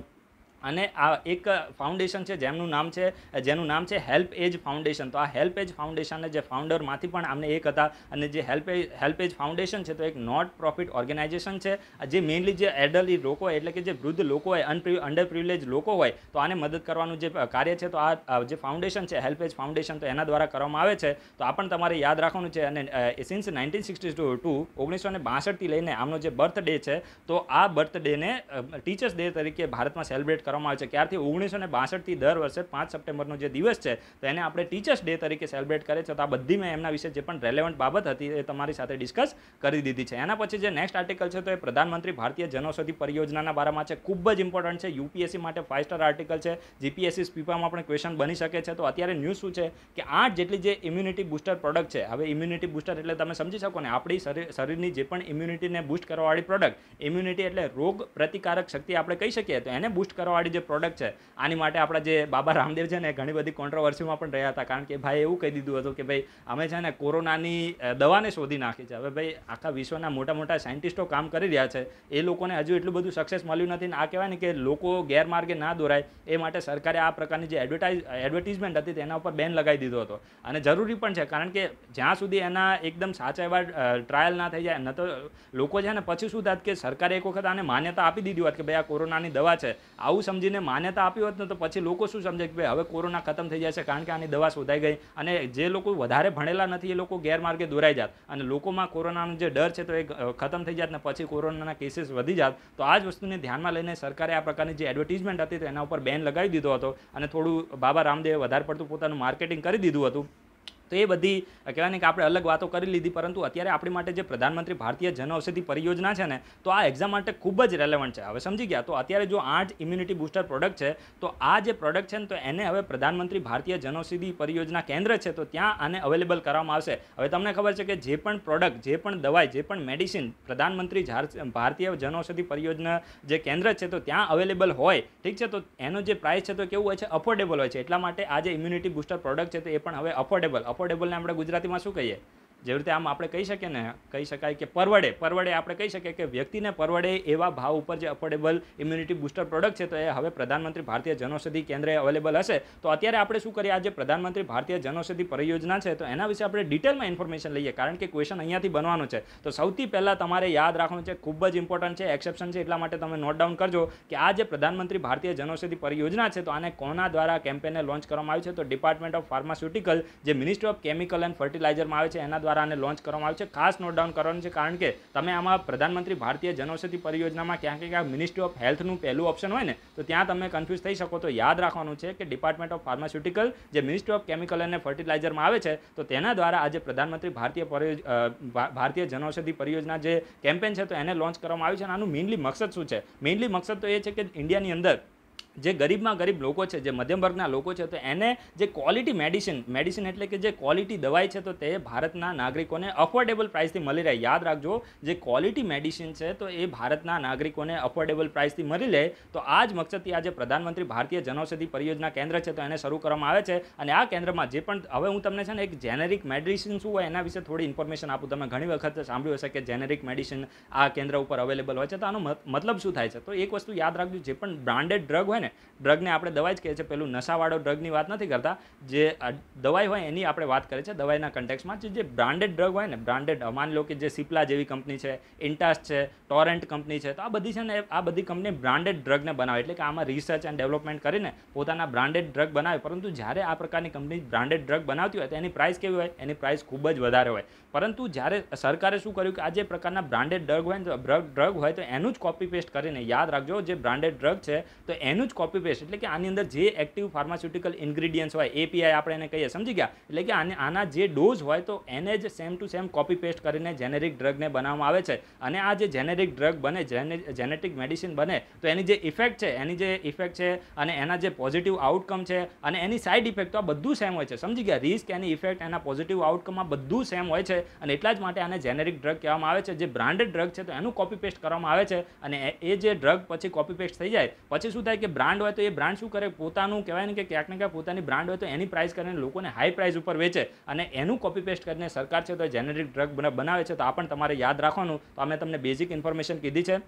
અને આ એક ફાઉન્ડેશન છે જેમનું નામ છે જેનું નામ છે હેલ્પ એજ ફાઉન્ડેશન તો આ હેલ્પ એજ ફાઉન્ડેશનના જે ફાઉન્ડરમાંથી પણ આમને એક હતા અને જે help age help age foundation છે તો એક નોટ પ્રોફિટ ઓર્ગેનાઇઝેશન છે જે મેઇનલી જે એડલી લોકો હોય એટલે કે જે વૃદ્ધ લોકો હોય અનપ્રિ અંડર પ્રિવિલેજ લોકો હોય તો આને મદદ કરવાનું જે કાર્ય છે તો આ જે ફાઉન્ડેશન છે હેલ્પ એજ ફાઉન્ડેશન તો એના દ્વારા કરવામાં આવે છે તો આ પણ તમારે યાદ રાખવાનું છે અને since nineteen sixty two two ઓગણીસો ને લઈને આમનો જે બર્થ ડે છે તો આ બર્થ ડેને ટીચર્સ ડે તરીકે ભારતમાં સેલિબ્રેટ કરવામાં આવે છે ક્યારથી ઓગણીસો ને બાસઠથી દર વર્ષે પાંચ સપ્ટેમ્બરનો જે દિવસ છે તો એને આપણે ટીચર્સ ડે તરીકે સેલિબ્રેટ કરે છે તો આ બધી મેં એમના વિશે જે પણ રેલેવન્ટ બાબત હતી એ તમારી સાથે ડિસ્કસ કરી દીધી છે એના પછી જે નેક્સ્ટ આર્ટિકલ છે તો એ પ્રધાનમંત્રી ભારતીય જનૌષધિ પરિયોજનાના બારામાં છે ખૂબ જ ઇમ્પોર્ટન્ટ છે યુપીએસસી માટે ફાઇવ સ્ટાર આર્ટિકલ છે જીપીએસસી સ્પીપામાં પણ ક્વેશ્ચન બની શકે છે તો અત્યારે ન્યૂઝ શું છે કે આઠ જેટલી જે ઇમ્યુનિટી બુસ્ટર પ્રોડક્ટ છે હવે ઇમ્યુનિટી બુસ્ટર એટલે તમે સમજી શકો ને આપણી શરીરની જે પણ ઇમ્યુનિટીને બુસ્ટ કરવાવાળી પ્રોડક્ટ ઇમ્યુનિટી એટલે રોગ પ્રતિકારક શક્તિ આપણે કહી શકીએ તો એને બુસ્ટ કરવા વાળી જે પ્રોડક્ટ છે આની માટે આપણા જે બાબા રામદેવ છે ને ઘણી બધી કોન્ટ્રોવર્સીમાં પણ રહ્યા હતા કારણ કે ભાઈ એવું કહી દીધું હતું કે ભાઈ અમે છે ને કોરોનાની દવાને શોધી નાખી છે હવે ભાઈ આખા વિશ્વના મોટા મોટા સાયન્ટિસ્ટો કામ કરી રહ્યા છે એ લોકોને હજુ એટલું બધું સક્સેસ મળ્યું નથી ને આ કહેવાય ને કે લોકો ગેરમાર્ગે ના દોરાય એ માટે સરકારે આ પ્રકારની જે એડવર્ટાઇઝ એડવર્ટિઝમેન્ટ હતી તેના ઉપર બેન લગાવી દીધો હતો અને જરૂરી પણ છે કારણ કે જ્યાં સુધી એના એકદમ સાચા એવા ટ્રાયલ ના થઈ જાય ન તો લોકો છે ને પછી શું થાત કે સરકારે એક વખત આને માન્યતા આપી દીધી હોત કે ભાઈ આ કોરોનાની દવા છે આવું સમજીને માન્યતા આપી હોત ને તો પછી લોકો શું સમજે કે ભાઈ હવે કોરોના ખતમ થઈ જશે કારણ કે આની દવા શોધાઈ ગઈ અને જે લોકો વધારે ભણેલા નથી એ લોકો ગેરમાર્ગે દોરાઈ જાત અને લોકોમાં કોરોનાનો જે ડર છે તો એ ખતમ થઈ જાત ને પછી કોરોનાના કેસીસ વધી જાત તો આ જ વસ્તુને ધ્યાનમાં લઈને સરકારે આ પ્રકારની જે એડવર્ટિઝમેન્ટ હતી તેના ઉપર બેન લગાવી દીધો હતો અને થોડું બાબા રામદેવે વધારે પડતું પોતાનું માર્કેટિંગ કરી દીધું હતું તો એ બધી કહેવાય ને કે આપણે અલગ વાતો કરી લીધી પરંતુ અત્યારે આપણી માટે જે પ્રધાનમંત્રી ભારતીય જન ઔષધિ પરિયોજના છે ને તો આ એક્ઝામ માટે ખૂબ જ રેલેવન્ટ છે હવે સમજી ગયા તો અત્યારે જો આઠ ઇમ્યુનિટી બુસ્ટર પ્રોડક્ટ છે તો આ જે પ્રોડક્ટ છે ને તો એને હવે પ્રધાનમંત્રી ભારતીય જન ઔષધિ પરિયોજના કેન્દ્ર છે તો ત્યાં આને અવેલેબલ કરવામાં આવશે હવે તમને ખબર છે કે જે પણ પ્રોડક્ટ જે પણ દવાઈ જે પણ મેડિસિન પ્રધાનમંત્રી ભારતીય જન ઔષધિ પરિયોજના જે કેન્દ્ર છે તો ત્યાં અવેલેબલ હોય ઠીક છે તો એનો જે પ્રાઇસ છે તો કેવું હોય છે અફોર્ડેબલ હોય છે એટલા માટે આ જે ઇમ્યુનિટી બૂસ્ટર પ્રોડક્ટ છે તો એ પણ હવે અફોર્ડેબલ અફોર્ડેબલને આપણે ગુજરાતીમાં શું કહીએ જેવી રીતે આમ આપણે કહી શકીએ ને કહી શકાય કે પરવડે પરવડે આપણે કહી શકીએ કે વ્યક્તિને પરવડે એવા ભાવ ઉપર જે અફોર્ડેબલ ઇમ્યુનિટી બુસ્ટર પ્રોડક્ટ છે તો એ હવે પ્રધાનમંત્રી ભારતીય જનૌષધિ કેન્દ્રે અવેલેબલ હશે તો અત્યારે આપણે શું કરીએ આજે પ્રધાનમંત્રી ભારતીય જનૌષધિ પરિયોજના છે તો એના વિશે આપણે ડિટેલમાં ઇન્ફોર્મેશન લઈએ કારણ કે ક્વેશ્ચન અહીંયાથી બનવાનો છે તો સૌથી પહેલાં તમારે યાદ રાખવાનું છે ખૂબ જ ઇમ્પોર્ટન્ટ છે એક્સેપ્શન છે એટલા માટે તમે નોટ ડાઉન કરજો કે આ જે પ્રધાનમંત્રી ભારતીય જનૌષધિ પરિયોજના છે તો આને કોના દ્વારા કેમ્પેનને લોન્ચ કરવામાં આવ્યું છે તો ડિપાર્ટમેન્ટ ઓફ ફાર્માસ્યુટિકલ જે મિનિસ્ટ્રી ઓફ કેમિકલ એન્ડ ફર્ટિલાઇઝરમાં આવે છે એના દ્વારા દ્વારા આને લોન્ચ કરવામાં આવ્યું છે ખાસ નોટ ડાઉન કરવાનું છે કારણ કે તમે આમાં પ્રધાનમંત્રી ભારતીય જનૌષધિ પરિયોજનામાં ક્યાંક ક્યાંક મિનિસ્ટ્રી ઓફ હેલ્થનું પહેલું ઓપ્શન હોય ને તો ત્યાં તમે કન્ફ્યુઝ થઈ શકો તો યાદ રાખવાનું છે કે ડિપાર્ટમેન્ટ ઓફ ફાર્માસ્યુટિકલ જે મિનિસ્ટ્રી ઓફ કેમિકલ અને ફર્ટિલાઇઝરમાં આવે છે તો તેના દ્વારા આજે પ્રધાનમંત્રી ભારતીય ભારતીય જનૌષધિ પરિયોજના જે કેમ્પેન છે તો એને લોન્ચ કરવામાં આવ્યું છે આનું મેઇનલી મકસદ શું છે મેઇનલી મકસદ તો એ છે કે ઇન્ડિયાની અંદર જે ગરીબમાં ગરીબ લોકો છે જે મધ્યમ વર્ગના લોકો છે તો એને જે ક્વોલિટી મેડિસિન મેડિસિન એટલે કે જે ક્વોલિટી દવાઈ છે તો તે ભારતના નાગરિકોને અફોર્ડેબલ પ્રાઇસથી મળી રહે યાદ રાખજો જે ક્વોલિટી મેડિસિન છે તો એ ભારતના નાગરિકોને અફોર્ડેબલ પ્રાઇસથી મળી રહે તો આ જ મકસદથી આજે પ્રધાનમંત્રી ભારતીય જનૌષધિ પરિયોજના કેન્દ્ર છે તો એને શરૂ કરવામાં આવે છે અને આ કેન્દ્રમાં જે પણ હવે હું તમને છે ને એક જેનેરિક મેડિસિન શું હોય એના વિશે થોડી ઇન્ફોર્મેશન આપું તમે ઘણી વખત સાંભળ્યું હશે કે જેનેરિક મેડિસિન આ કેન્દ્ર ઉપર અવેલેબલ હોય છે તો આનો મતલબ શું થાય છે તો એક વસ્તુ યાદ રાખજો જે પણ બ્રાન્ડેડ ડ્રગ હોય ને ને ડ્રગને આપણે દવા જ કહીએ છીએ પેલું નશાવાળો ડ્રગની વાત નથી કરતા જે દવાઈ હોય એની આપણે વાત કરીએ છીએ દવાઈના કન્ટેક્સમાં જે બ્રાન્ડેડ ડ્રગ હોય ને બ્રાન્ડેડ માની લો કે જે સિપ્લા જેવી કંપની છે ઇન્ટાસ છે ટોરેન્ટ કંપની છે તો આ બધી છે ને આ બધી કંપની બ્રાન્ડેડ ડ્રગને બનાવે એટલે કે આમાં રિસર્ચ એન્ડ ડેવલપમેન્ટ કરીને પોતાના બ્રાન્ડેડ ડ્રગ બનાવે પરંતુ જ્યારે આ પ્રકારની કંપની બ્રાન્ડેડ ડ્રગ બનાવતી હોય તો એની પ્રાઇસ કેવી હોય એની પ્રાઇસ ખૂબ જ વધારે હોય પરંતુ જ્યારે સરકારે શું કર્યું કે આ જે પ્રકારના બ્રાન્ડેડ ડ્રગ હોય ડ્રગ ડ્રગ હોય તો એનું જ કોપી પેસ્ટ કરીને યાદ રાખજો જે બ્રાન્ડેડ ડ્રગ છે તો એનું જ કોપી પેસ્ટ એટલે કે આની અંદર જે એક્ટિવ ફાર્માસ્યુટિકલ ઇન્ગ્રીડિયન્ટ્સ હોય એપીઆઈ આપણે એને કહીએ સમજી ગયા એટલે કે આને આના જે ડોઝ હોય તો એને જ same to same copy paste કરીને જેનેરિક ડ્રગને બનાવવામાં આવે છે અને આ જે જેનેરિક ડ્રગ બને જેનેટિક મેડિસિન બને તો એની જે ઇફેક્ટ છે એની જે ઇફેક્ટ છે અને એના જે પોઝિટિવ આઉટકમ છે અને એની સાઇડ ઇફેક્ટ તો આ બધું સેમ હોય છે સમજી ગયા રિસ્ક એની ઇફેક્ટ એના પોઝિટિવ આઉટકમમાં બધું સેમ હોય છે અને એટલા જ માટે આને જેનેરિક ડ્રગ કહેવામાં આવે છે જે બ્રાન્ડેડ ડ્રગ છે તો એનું કોપી પેસ્ટ કરવામાં આવે છે અને એ જે ડ્રગ પછી કોપી પેસ્ટ થઈ જાય પછી શું થાય કે બ્રાન્ડ હોય તો એ બ્રાન્ડ શું કરે પોતાનું કહેવાય ને કે ક્યાંક ને ક્યાંક પોતાની બ્રાન્ડ હોય તો એની પ્રાઇસ કરીને લોકોને હાઈ પ્રાઇસ ઉપર વેચે અને એનું કોપી પેસ્ટ કરીને સરકાર છે તો જેનેરિક ડ્રગ બનાવે છે તો આ પણ તમારે યાદ રાખવાનું તો અમે તમને બેઝિક ઇન્ફોર્મેશન કીધી છે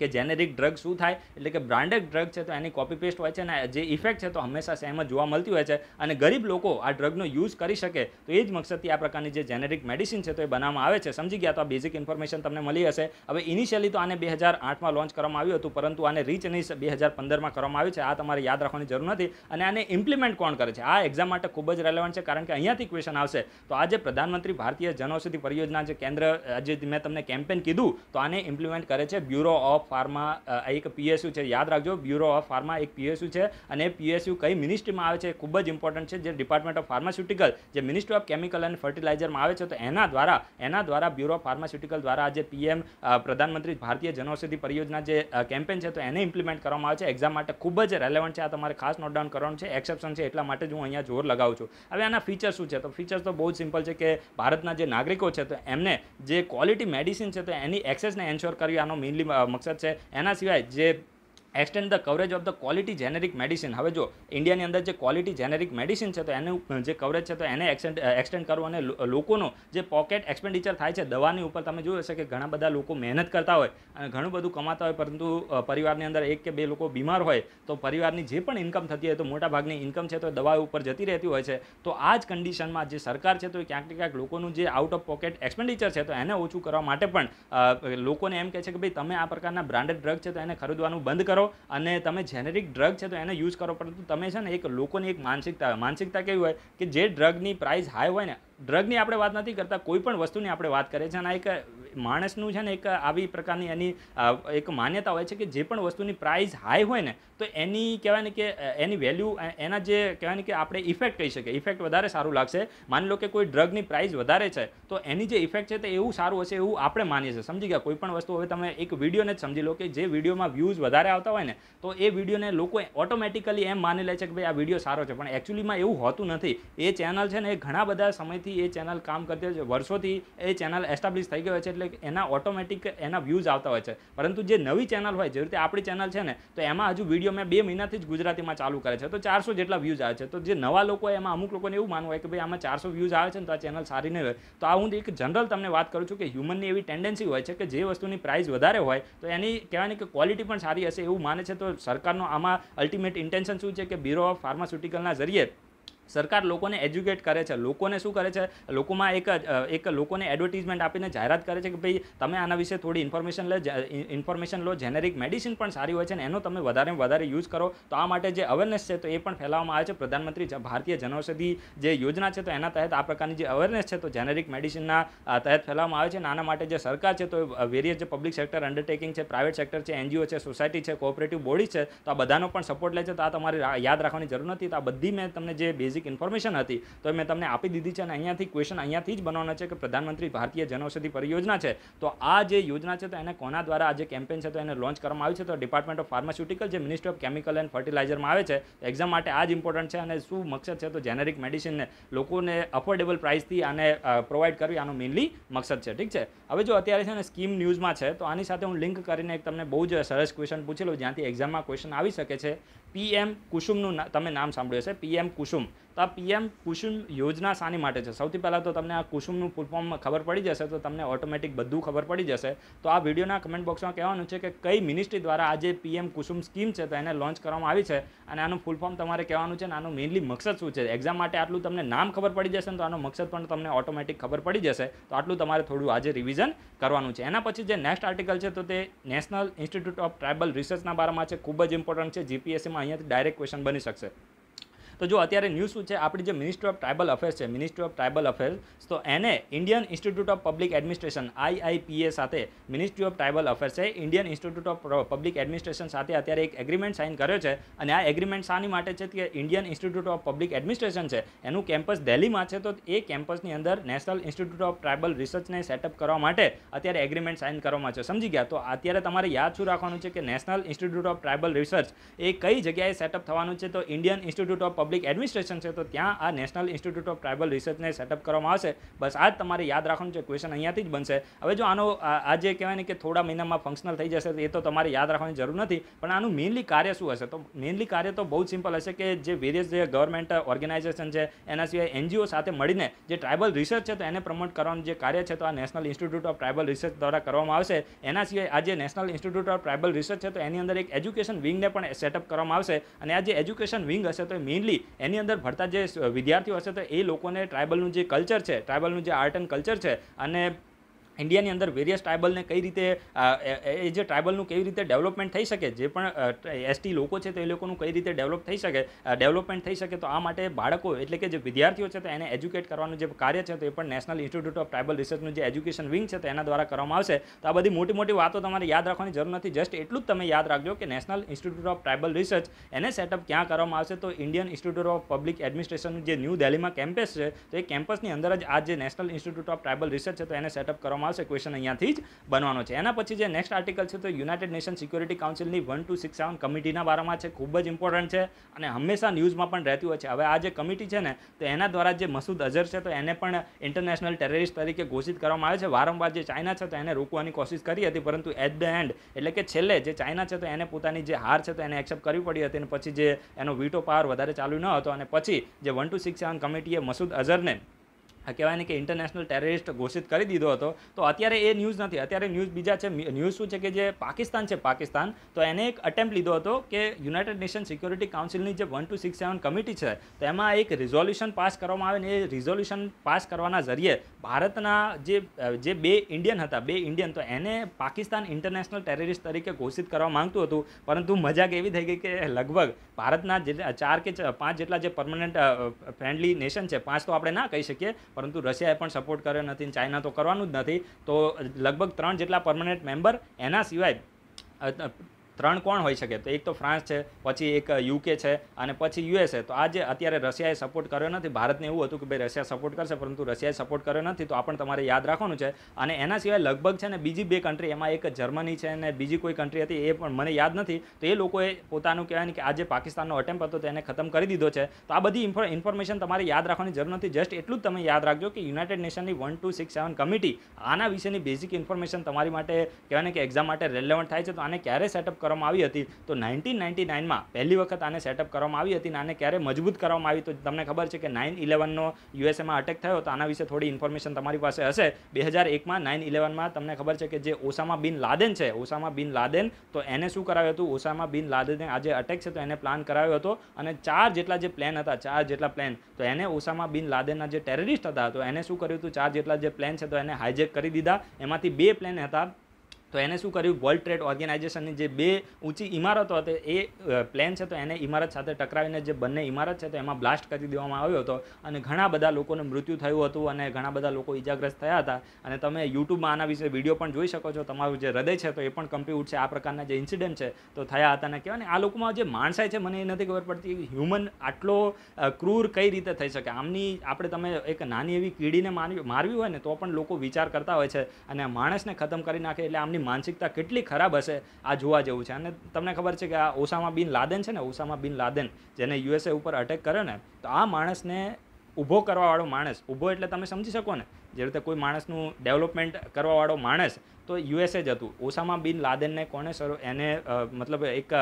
કે જેનેરિક ડ્રગ શું થાય એટલે કે બ્રાન્ડેડ ડ્રગ છે તો એની કોપી પેસ્ટ હોય છે ને જે ઇફેક્ટ છે તો હંમેશા સેમ જ જોવા મળતી હોય છે અને ગરીબ લોકો આ ડ્રગનો યુઝ કરી શકે તો એ જ મકસદથી આ પ્રકારની જે જેનેરિક મેડિસિન છે તો એ બનાવવામાં આવે છે સમજી ગયા તો આ બેઝિક ઇન્ફોર્મેશન તમને મળી હશે હવે ઇનિશિયલી તો આને બે હજાર આઠમાં લોન્ચ કરવામાં આવ્યું હતું પરંતુ આને રીચ ઇનિશ બે હજાર પંદરમાં કરવામાં આવ્યું છે આ તમારે યાદ રાખવાની જરૂર નથી અને આને ઇમ્પ્લિમેન્ટ કોણ કરે છે આ એક્ઝામ માટે ખૂબ જ રેલેવન્ટ છે કારણ કે અહીંયાથી ક્વેશ્ચન આવશે તો આજે પ્રધાનમંત્રી ભારતીય જનૌષધિ પરિયોજના જે કેન્દ્ર આજે મેં તમને કેમ્પેન કીધું તો આને ઇમ્પ્લિમેન્ટ કરે છે બ્યુરો ઓફ ઓફ ફાર્મા એક પીએસયુ છે યાદ રાખજો બ્યુરો ઓફ ફાર્મા એક પીએસયુ છે અને પીએસયુ કઈ મિનિસ્ટ્રીમાં આવે છે ખૂબ જ ઇમ્પોર્ટન્ટ છે જે ડિપાર્ટમેન્ટ ઓફ ફાર્માસ્યુટિકલ જે મિનિસ્ટ્રી ઓફ કેમિકલ અને ફર્ટિલાઇઝરમાં આવે છે તો એના દ્વારા એના દ્વારા બ્યુરો ઓફ ફાર્માસ્યુટિકલ દ્વારા આજે પીએમ પ્રધાનમંત્રી ભારતીય જનૌષધિ પરિયોજના જે કેમ્પેન છે તો એને ઇમ્પ્લિમેન્ટ કરવામાં આવે છે એક્ઝામ માટે ખૂબ જ રેલેવન્ટ છે આ તમારે ખાસ નોટ ડાઉન કરવાનું છે એક્સેપ્શન છે એટલા માટે જ હું અહીંયા જોર લગાવું છું હવે આના ફીચર્સ શું છે તો ફીચર્સ તો બહુ જ સિમ્પલ છે કે ભારતના જે નાગરિકો છે તો એમને જે ક્વોલિટી મેડિસિન છે તો એની એક્સેસને એન્શ્યોર કરવી આનો મેઇનલી મકસદ છે એના સિવાય જે extend the coverage of the quality generic medicine હવે જો ઇન્ડિયાની અંદર જે ક્વોલિટી જેનેરિક મેડિસિન છે તો એનું જે કવરેજ છે તો એને એક્સટેન્ડ એક્સટેન્ડ કરવું અને લોકોનો જે પોકેટ એક્સપેન્ડિચર થાય છે દવાની ઉપર તમે જોયું હશે કે ઘણા બધા લોકો મહેનત કરતા હોય અને ઘણું બધું કમાતા હોય પરંતુ પરિવારની અંદર એક કે બે લોકો બીમાર હોય તો પરિવારની જે પણ ઇન્કમ થતી હોય તો મોટાભાગની ઇન્કમ છે તો દવા ઉપર જતી રહેતી હોય છે તો આ જ કન્ડિશનમાં જે સરકાર છે તો ક્યાંક ને ક્યાંક લોકોનું જે આઉટ ઓફ પોકેટ એક્સપેન્ડિચર છે તો એને ઓછું કરવા માટે પણ લોકોને એમ કહે છે કે ભાઈ તમે આ પ્રકારના બ્રાન્ડેડ ડ્રગ છે તો એને ખરીદવાનું બંધ કરો કરો અને તમે જેનેરિક ડ્રગ છે તો એને યુઝ કરો પરંતુ તમે છે ને એક લોકોની એક માનસિકતા માનસિકતા કેવી હોય કે જે ડ્રગની પ્રાઇસ હાઈ હોય ને ડ્રગની આપણે વાત નથી કરતા કોઈ પણ વસ્તુની આપણે વાત કરીએ છીએ અને એક માણસનું છે ને એક આવી પ્રકારની એની એક માન્યતા હોય છે કે જે પણ વસ્તુની પ્રાઇસ હાઈ હોય ને તો એની કહેવાય ને કે એની વેલ્યુ એના જે કહેવાય ને કે આપણે ઇફેક્ટ કહી શકીએ ઇફેક્ટ વધારે સારું લાગશે માની લો કે કોઈ ડ્રગની પ્રાઇસ વધારે છે તો એની જે ઇફેક્ટ છે તે એવું સારું હશે એવું આપણે માનીએ છીએ સમજી ગયા કોઈ પણ વસ્તુ હવે તમે એક વિડીયોને જ સમજી લો કે જે વિડીયોમાં વ્યૂઝ વધારે આવતા હોય ને તો એ વિડીયોને લોકો ઓટોમેટિકલી એમ માની લે છે કે ભાઈ આ વિડીયો સારો છે પણ એકચ્યુઅલીમાં એવું હોતું નથી એ ચેનલ છે ને એ ઘણા બધા સમયથી એ ચેનલ કામ કરતી હોય છે વર્ષોથી એ ચેનલ એસ્ટાબ્લિશ થઈ ગયો છે એટલે એના ઓટોમેટિક એના વ્યૂઝ આવતા હોય છે પરંતુ જે નવી ચેનલ હોય જે રીતે આપણી ચેનલ છે ને તો એમાં હજુ વિડીયો અમે બે મહિનાથી જ ગુજરાતીમાં ચાલુ કરે છે તો ચારસો જેટલા વ્યૂઝ આવે છે તો જે નવા લોકો એમાં અમુક લોકોને એવું માનવું હોય કે ભાઈ આમાં ચારસો વ્યૂઝ આવે છે ને તો આ ચેનલ સારી નહીં હોય તો આ હું એક જનરલ તમને વાત કરું છું કે હ્યુમનની એવી ટેન્ડન્સી હોય છે કે જે વસ્તુની પ્રાઇસ વધારે હોય તો એની કહેવાની કે ક્વોલિટી પણ સારી હશે એવું માને છે તો સરકારનો આમાં અલ્ટિમેટ ઇન્ટેન્શન શું છે કે બ્યુરો ઓફ ફાર્માસ્યુટિકલના જરીએ સરકાર લોકોને એજ્યુકેટ કરે છે લોકોને શું કરે છે લોકોમાં એક એક લોકોને એડવર્ટિઝમેન્ટ આપીને જાહેરાત કરે છે કે ભાઈ તમે આના વિશે થોડી ઇન્ફોર્મેશન લે ઇન્ફોર્મેશન લો જેનેરિક મેડિસિન પણ સારી હોય છે ને એનો તમે વધારે વધારે યુઝ કરો તો આ માટે જે અવેરનેસ છે તો એ પણ ફેલાવવામાં આવે છે પ્રધાનમંત્રી ભારતીય જનૌષધિ જે યોજના છે તો એના તહેત આ પ્રકારની જે અવેરનેસ છે તો જેનેરિક મેડિસિનના તહેત ફેલાવવામાં આવે છે અને આના માટે જે સરકાર છે તો વેરિયસ જે પબ્લિક સેક્ટર અંડરટેકિંગ છે પ્રાઇવેટ સેક્ટર છે એનજીઓ છે સોસાયટી છે કોઓપરેટિવ બોડી છે તો આ બધાનો પણ સપોર્ટ લે છે તો આ તમારે યાદ રાખવાની જરૂર નથી તો આ બધી મેં તમને જે બેઝ બેઝિક ઇન્ફોર્મેશન હતી તો મેં તમને આપી દીધી છે અને અહીંયાથી ક્વેશ્ચન અહીંયાથી જ બનાવવાનો છે કે પ્રધાનમંત્રી ભારતીય જનૌષધિ પરિયોજના છે તો આ જે યોજના છે તો એને કોના દ્વારા આ જે કેમ્પેન છે તો એને લોન્ચ કરવામાં આવ્યું છે તો ડિપાર્ટમેન્ટ ઓફ ફાર્માસ્યુટિકલ જે મિનિસ્ટ્રી ઓફ કેમિકલ એન્ડ ફર્ટિલાઇઝરમાં આવે છે એક્ઝામ માટે આ જ ઇમ્પોર્ટન્ટ છે અને શું મકસદ છે તો જેનેરિક મેડિસિનને લોકોને અફોર્ડેબલ પ્રાઇસથી આને પ્રોવાઇડ કરવી આનો મેઇનલી મકસદ છે ઠીક છે હવે જો અત્યારે છે ને સ્કીમ ન્યૂઝમાં છે તો આની સાથે હું લિંક કરીને એક તમને બહુ જ સરસ ક્વેશ્ચન પૂછી લઉં જ્યાંથી એક્ઝામમાં ક્વેશ્ચન આવી શકે છે પીએમ કુસુમનું તમે નામ સાંભળ્યું હશે પીએમ કુસુમ તો આ પીએમ કુસુમ યોજના શાની માટે છે સૌથી પહેલાં તો તમને આ કુસુમનું ફોર્મ ખબર પડી જશે તો તમને ઓટોમેટિક બધું ખબર પડી જશે તો આ વિડીયોના કમેન્ટ બોક્સમાં કહેવાનું છે કે કઈ મિનિસ્ટ્રી દ્વારા આ જે પીએમ કુસુમ સ્કીમ છે તો એને લોન્ચ કરવામાં આવી છે અને આનું ફૂલ ફોર્મ તમારે કહેવાનું છે અને આનું મેઇનલી મકસદ શું છે એક્ઝામ માટે આટલું તમને નામ ખબર પડી જશે ને તો આનો મકસદ પણ તમને ઓટોમેટિક ખબર પડી જશે તો આટલું તમારે થોડું આજે રિવિઝન કરવાનું છે એના પછી જે નેક્સ્ટ આર્ટિકલ છે તો તે નેશનલ ઇન્સ્ટિટ્યૂટ ઓફ ટ્રાઇબલ રિસર્ચના બારામાં છે ખૂબ જ ઇમ્પોર્ટન્ટ છે જીપીએસસીમાં અહીંયાથી ડાયરેક્ટ ક્વેશ્ચન બની શકશે તો જો અત્યારે ન્યૂઝ શું છે આપણી જે મિનિસ્ટ્રી ઓફ ટ્રાઇબલ અફેર્સ છે મિનિસ્ટ્રી ઓફ ટ્રાઇબલ અફેર્સ તો એને Indian institute of public administration IIPA સાથે ministry of tribal affairs Indian institute of public administration સાથે અત્યારે એક એગ્રીમેન્ટ સાઇન કર્યો છે અને આ એગ્રીમેન્ટ શાની માટે છે કે Indian institute of public administration છે એનું કેમ્પસ દિલ્હીમાં છે તો એ કેમ્પસની અંદર નેશનલ ઇન્સ્ટિટ્યૂટ ઓફ ટ્રાઇબલ રિસર્ચને સેટઅપ કરવા માટે અત્યારે એગ્રીમેન્ટ સાઇન કરવામાં છે સમજી ગયા તો અત્યારે તમારે યાદ શું રાખવાનું છે કે national institute of tribal research એ કઈ જગ્યાએ સેટઅપ થવાનું છે તો Indian institute of public public administration છે તો ત્યાં આ નેશનલ ઇન્સ્ટિટ્યૂટ ઓફ ટ્રાઇબલ રિસર્ચને સેટઅપ કરવામાં આવશે બસ આ જ તમારે યાદ રાખવાનું છે ક્વેશ્ચન અહીંયાથી જ બનશે હવે જો આનો આ જે કહેવાય કે થોડા મહિનામાં ફંક્શનલ થઈ જશે એ તો તમારે યાદ રાખવાની જરૂર નથી પણ આનું મેઇનલી કાર્ય શું હશે તો મેઇનલી કાર્ય તો બહુ જ સિમ્પલ હશે કે જે વેરિયસ જે ગવર્મેન્ટ ઓર્ગેનાઇઝેશન છે એના સિવાય એનજીઓ સાથે મળીને જે ટ્રાઇબલ રિસર્ચ છે તો એને પ્રમોટ કરવાનું જે કાર્ય છે તો આ national institute of tribal research દ્વારા કરવામાં આવશે એના સિવાય આ જે national institute of tribal research છે તો એની અંદર એક એજ્યુકેશન વિંગને પણ સેટઅપ કરવામાં આવશે અને આ જે એજ્યુકેશન વિંગ હશે તો મેઇનલી એની અંદર ભણતા જે વિદ્યાર્થીઓ હશે તો એ લોકોને ટ્રાઇબલનું જે કલ્ચર છે ટ્રાઇબલનું જે આર્ટ એન્ડ કલ્ચર છે અને ઇન્ડિયાની અંદર વેરિયસ ટ્રાઇબલને કઈ રીતે એ જે ટ્રાઇબલનું કેવી રીતે ડેવલપમેન્ટ થઈ શકે જે પણ એસટી લોકો છે તો એ લોકોનું કઈ રીતે ડેવલપ થઈ શકે ડેવલપમેન્ટ થઈ શકે તો આ માટે બાળકો એટલે કે જે વિદ્યાર્થીઓ છે તો એને એજ્યુકેટ કરવાનું જે કાર્ય છે તો એ પણ નેશનલ ઇન્સ્ટિટ્યૂટ ઓફ ટ્રાઇબલ રિસર્ચનું જે એજ્યુકેશન વિંગ છે તો એના દ્વારા કરવામાં આવશે તો આ બધી મોટી મોટી વાતો તમારે યાદ રાખવાની જરૂર નથી જસ્ટ એટલું જ તમે યાદ રાખજો કે national institute of tribal research એને સેટઅપ ક્યાં કરવામાં આવશે તો ઇન્ડિયન ઇન્સ્ટિટ્યૂટ ઓફ પબ્લિક એડમિનિસ્ટ્રેશનનું જે ન્યૂ દિલ્હીમાં કેમ્પસ છે તો એ કેમ્પસની અંદર જ આ જે national institute of tribal research છે તો એને સેટઅપ કરવામાં પૂછવામાં આવશે ક્વેશ્ચન અહીંયાથી જ બનવાનો છે એના પછી જે નેક્સ્ટ આર્ટિકલ છે તો યુનાઇટેડ નેશન સિક્યોરિટી કાઉન્સિલની વન ટુ સિક્સ સેવન કમિટીના બારામાં છે ખૂબ જ ઇમ્પોર્ટન્ટ છે અને હંમેશા ન્યૂઝમાં પણ રહેતી હોય છે હવે આ જે કમિટી છે ને તો એના દ્વારા જે મસૂદ અઝર છે તો એને પણ ઇન્ટરનેશનલ ટેરરિસ્ટ તરીકે ઘોષિત કરવામાં આવે છે વારંવાર જે ચાઇના છે તો એને રોકવાની કોશિશ કરી હતી પરંતુ એટ ધ એન્ડ એટલે કે છેલ્લે જે ચાઇના છે તો એને પોતાની જે હાર છે તો એને એક્સેપ્ટ કરવી પડી હતી અને પછી જે એનો વીટો પાવર વધારે ચાલુ ન હતો અને પછી જે વન ટુ સિક્સ સેવન કમિટીએ મસૂદ અઝરને કહેવાય ને કે ઇન્ટરનેશનલ ટેરરિસ્ટ ઘોષિત કરી દીધો હતો તો અત્યારે એ ન્યૂઝ નથી અત્યારે ન્યૂઝ બીજા છે ન્યૂઝ શું છે કે જે પાકિસ્તાન છે પાકિસ્તાન તો એને એક અટેમ્પ લીધો હતો કે યુનાઇટેડ નેશન સિક્યોરિટી કાઉન્સિલની જે one two six seven committee છે તો એમાં એક રિઝોલ્યુશન પાસ કરવામાં આવે ને એ રિઝોલ્યુશન પાસ કરવાના જરીએ ભારતના જે જે બે ઇન્ડિયન હતા બે ઇન્ડિયન તો એને પાકિસ્તાન ઇન્ટરનેશનલ ટેરરિસ્ટ તરીકે ઘોષિત કરવા માગતું હતું પરંતુ મજાક એવી થઈ ગઈ કે લગભગ ભારતના જે ચાર કે પાંચ જેટલા જે પરમનન્ટ ફ્રેન્ડલી નેશન છે પાંચ તો આપણે ના કહી શકીએ પરંતુ રશિયાએ પણ સપોર્ટ કર્યો નથી ચાઇના તો કરવાનું જ નથી તો લગભગ ત્રણ જેટલા પરમનન્ટ મેમ્બર એના સિવાય ત્રણ કોણ હોઈ શકે તો એક તો ફ્રાન્સ છે પછી એક યુકે છે અને પછી યુએસએ તો આજે અત્યારે રશિયાએ સપોર્ટ કર્યો નથી ભારતને એવું હતું કે ભાઈ રશિયા સપોર્ટ કરશે પરંતુ રશિયાએ સપોર્ટ કર્યો નથી તો આ પણ તમારે યાદ રાખવાનું છે અને એના સિવાય લગભગ છે ને બીજી બે કન્ટ્રી એમાં એક જર્મની છે અને બીજી કોઈ કન્ટ્રી હતી એ પણ મને યાદ નથી તો એ લોકોએ પોતાનું કહેવાય કે આજે પાકિસ્તાનનો અટેમ્પ હતો તેને ખતમ કરી દીધો છે તો આ બધી ઇન્ફોર્મેશન તમારે યાદ રાખવાની જરૂર નથી જસ્ટ એટલું જ તમે યાદ રાખજો કે યુનાઇટેડ નેશનની one two six seven committee આના વિશેની બેઝિક ઇન્ફોર્મેશન તમારી માટે કહેવાય કે એક્ઝામ માટે રેલેવન્ટ થાય છે તો આને ક્યારે સેટઅપ કરવા કરવામાં આવી હતી તો નાઇન્ટીન નાઇન્ટી નાઇનમાં પહેલી વખત આને સેટઅપ કરવામાં આવી હતી અને આને ક્યારે મજબૂત કરવામાં આવી તો તમને ખબર છે કે નાઇન ઇલેવનનો યુએસએમાં અટેક થયો તો આના વિશે થોડી ઇન્ફોર્મેશન તમારી પાસે હશે બે હજાર એકમાં નાઇન ઇલેવનમાં તમને ખબર છે કે જે ઓસામા બિન લાદેન છે ઓસામા બિન લાદેન તો એને શું કરાવ્યું હતું ઓસામા બિન લાદેને આજે અટેક છે તો એને પ્લાન કરાવ્યો હતો અને ચાર જેટલા જે પ્લેન હતા ચાર જેટલા પ્લેન તો એને ઓસામા બિન લાદેનના જે ટેરરિસ્ટ હતા તો એને શું કર્યું હતું ચાર જેટલા જે પ્લેન છે તો એને હાઇજેક કરી દીધા એમાંથી બે પ્લેન હતા તો એને શું કર્યું વર્લ્ડ ટ્રેડ ઓર્ગેનાઇઝેશનની જે બે ઊંચી ઇમારતો હતી એ પ્લેન છે તો એને ઇમારત સાથે ટકરાવીને જે બંને ઇમારત છે તો એમાં બ્લાસ્ટ કરી દેવામાં આવ્યો હતો અને ઘણા બધા લોકોને મૃત્યુ થયું હતું અને ઘણા બધા લોકો ઇજાગ્રસ્ત થયા હતા અને તમે યુટ્યુબમાં આના વિશે વિડીયો પણ જોઈ શકો છો તમારું જે હૃદય છે તો એ પણ કંપી ઉઠશે આ પ્રકારના જે ઇન્સિડન્ટ છે તો થયા હતા અને કહેવાય ને આ લોકોમાં જે માણસાય છે મને એ નથી ખબર પડતી હ્યુમન આટલો ક્રૂર કઈ રીતે થઈ શકે આમની આપણે તમે એક નાની એવી કીડીને મારવી હોય ને તો પણ લોકો વિચાર કરતા હોય છે અને માણસને ખતમ કરી નાખે એટલે આમની આપણી માનસિકતા કેટલી ખરાબ હશે આ જોવા જેવું છે અને તમને ખબર છે કે આ ઓસામા બિન લાદેન છે ને ઓસામા બિન લાદેન જેને યુએસએ ઉપર અટેક કરે ને તો આ માણસને ઊભો કરવાવાળો માણસ ઊભો એટલે તમે સમજી શકો ને જે રીતે કોઈ માણસનું ડેવલપમેન્ટ કરવાવાળો માણસ તો યુએસએ જ હતું ઓસામા બિન લાદેનને કોણે સર એને મતલબ એક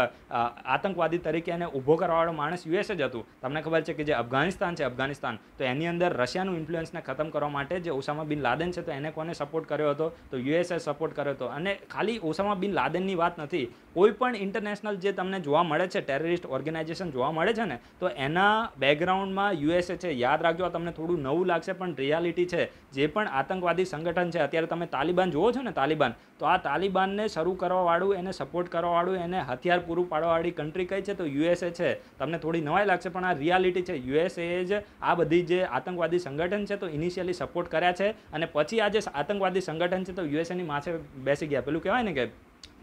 આતંકવાદી તરીકે એને ઊભો કરવાવાળો માણસ યુએસએ જ હતું તમને ખબર છે કે જે અફઘાનિસ્તાન છે અફઘાનિસ્તાન તો એની અંદર રશિયાનું ઇન્ફ્લુઅન્સને ખતમ કરવા માટે જે ઓસામા બિન લાદેન છે તો એને કોને સપોર્ટ કર્યો હતો તો યુએસએ સપોર્ટ કર્યો હતો અને ખાલી ઓસામા બિન લાદેનની વાત નથી કોઈ પણ ઇન્ટરનેશનલ જે તમને જોવા મળે છે ટેરરિસ્ટ ઓર્ગેનાઇઝેશન જોવા મળે છે ને તો એના બેકગ્રાઉન્ડમાં યુએસએ છે યાદ રાખજો આ તમને થોડું નવું લાગશે પણ રિયાલિટી છે જે પણ આતંકવાદી સંગઠન છે અત્યારે તમે તાલિબાન જુઓ છો ને તાલિબાન તાલિબાન તો આ તાલિબાનને શરૂ કરવાવાળું એને સપોર્ટ કરવાવાળું એને હથિયાર પૂરું પાડવાવાળી કન્ટ્રી કઈ છે તો યુએસએ છે તમને થોડી નવાઈ લાગશે પણ આ રિયાલિટી છે યુએસએ જ આ બધી જે આતંકવાદી સંગઠન છે તો ઇનિશિયલી સપોર્ટ કર્યા છે અને પછી આ જે આતંકવાદી સંગઠન છે તો યુએસએની માથે બેસી ગયા પેલું કહેવાય ને કે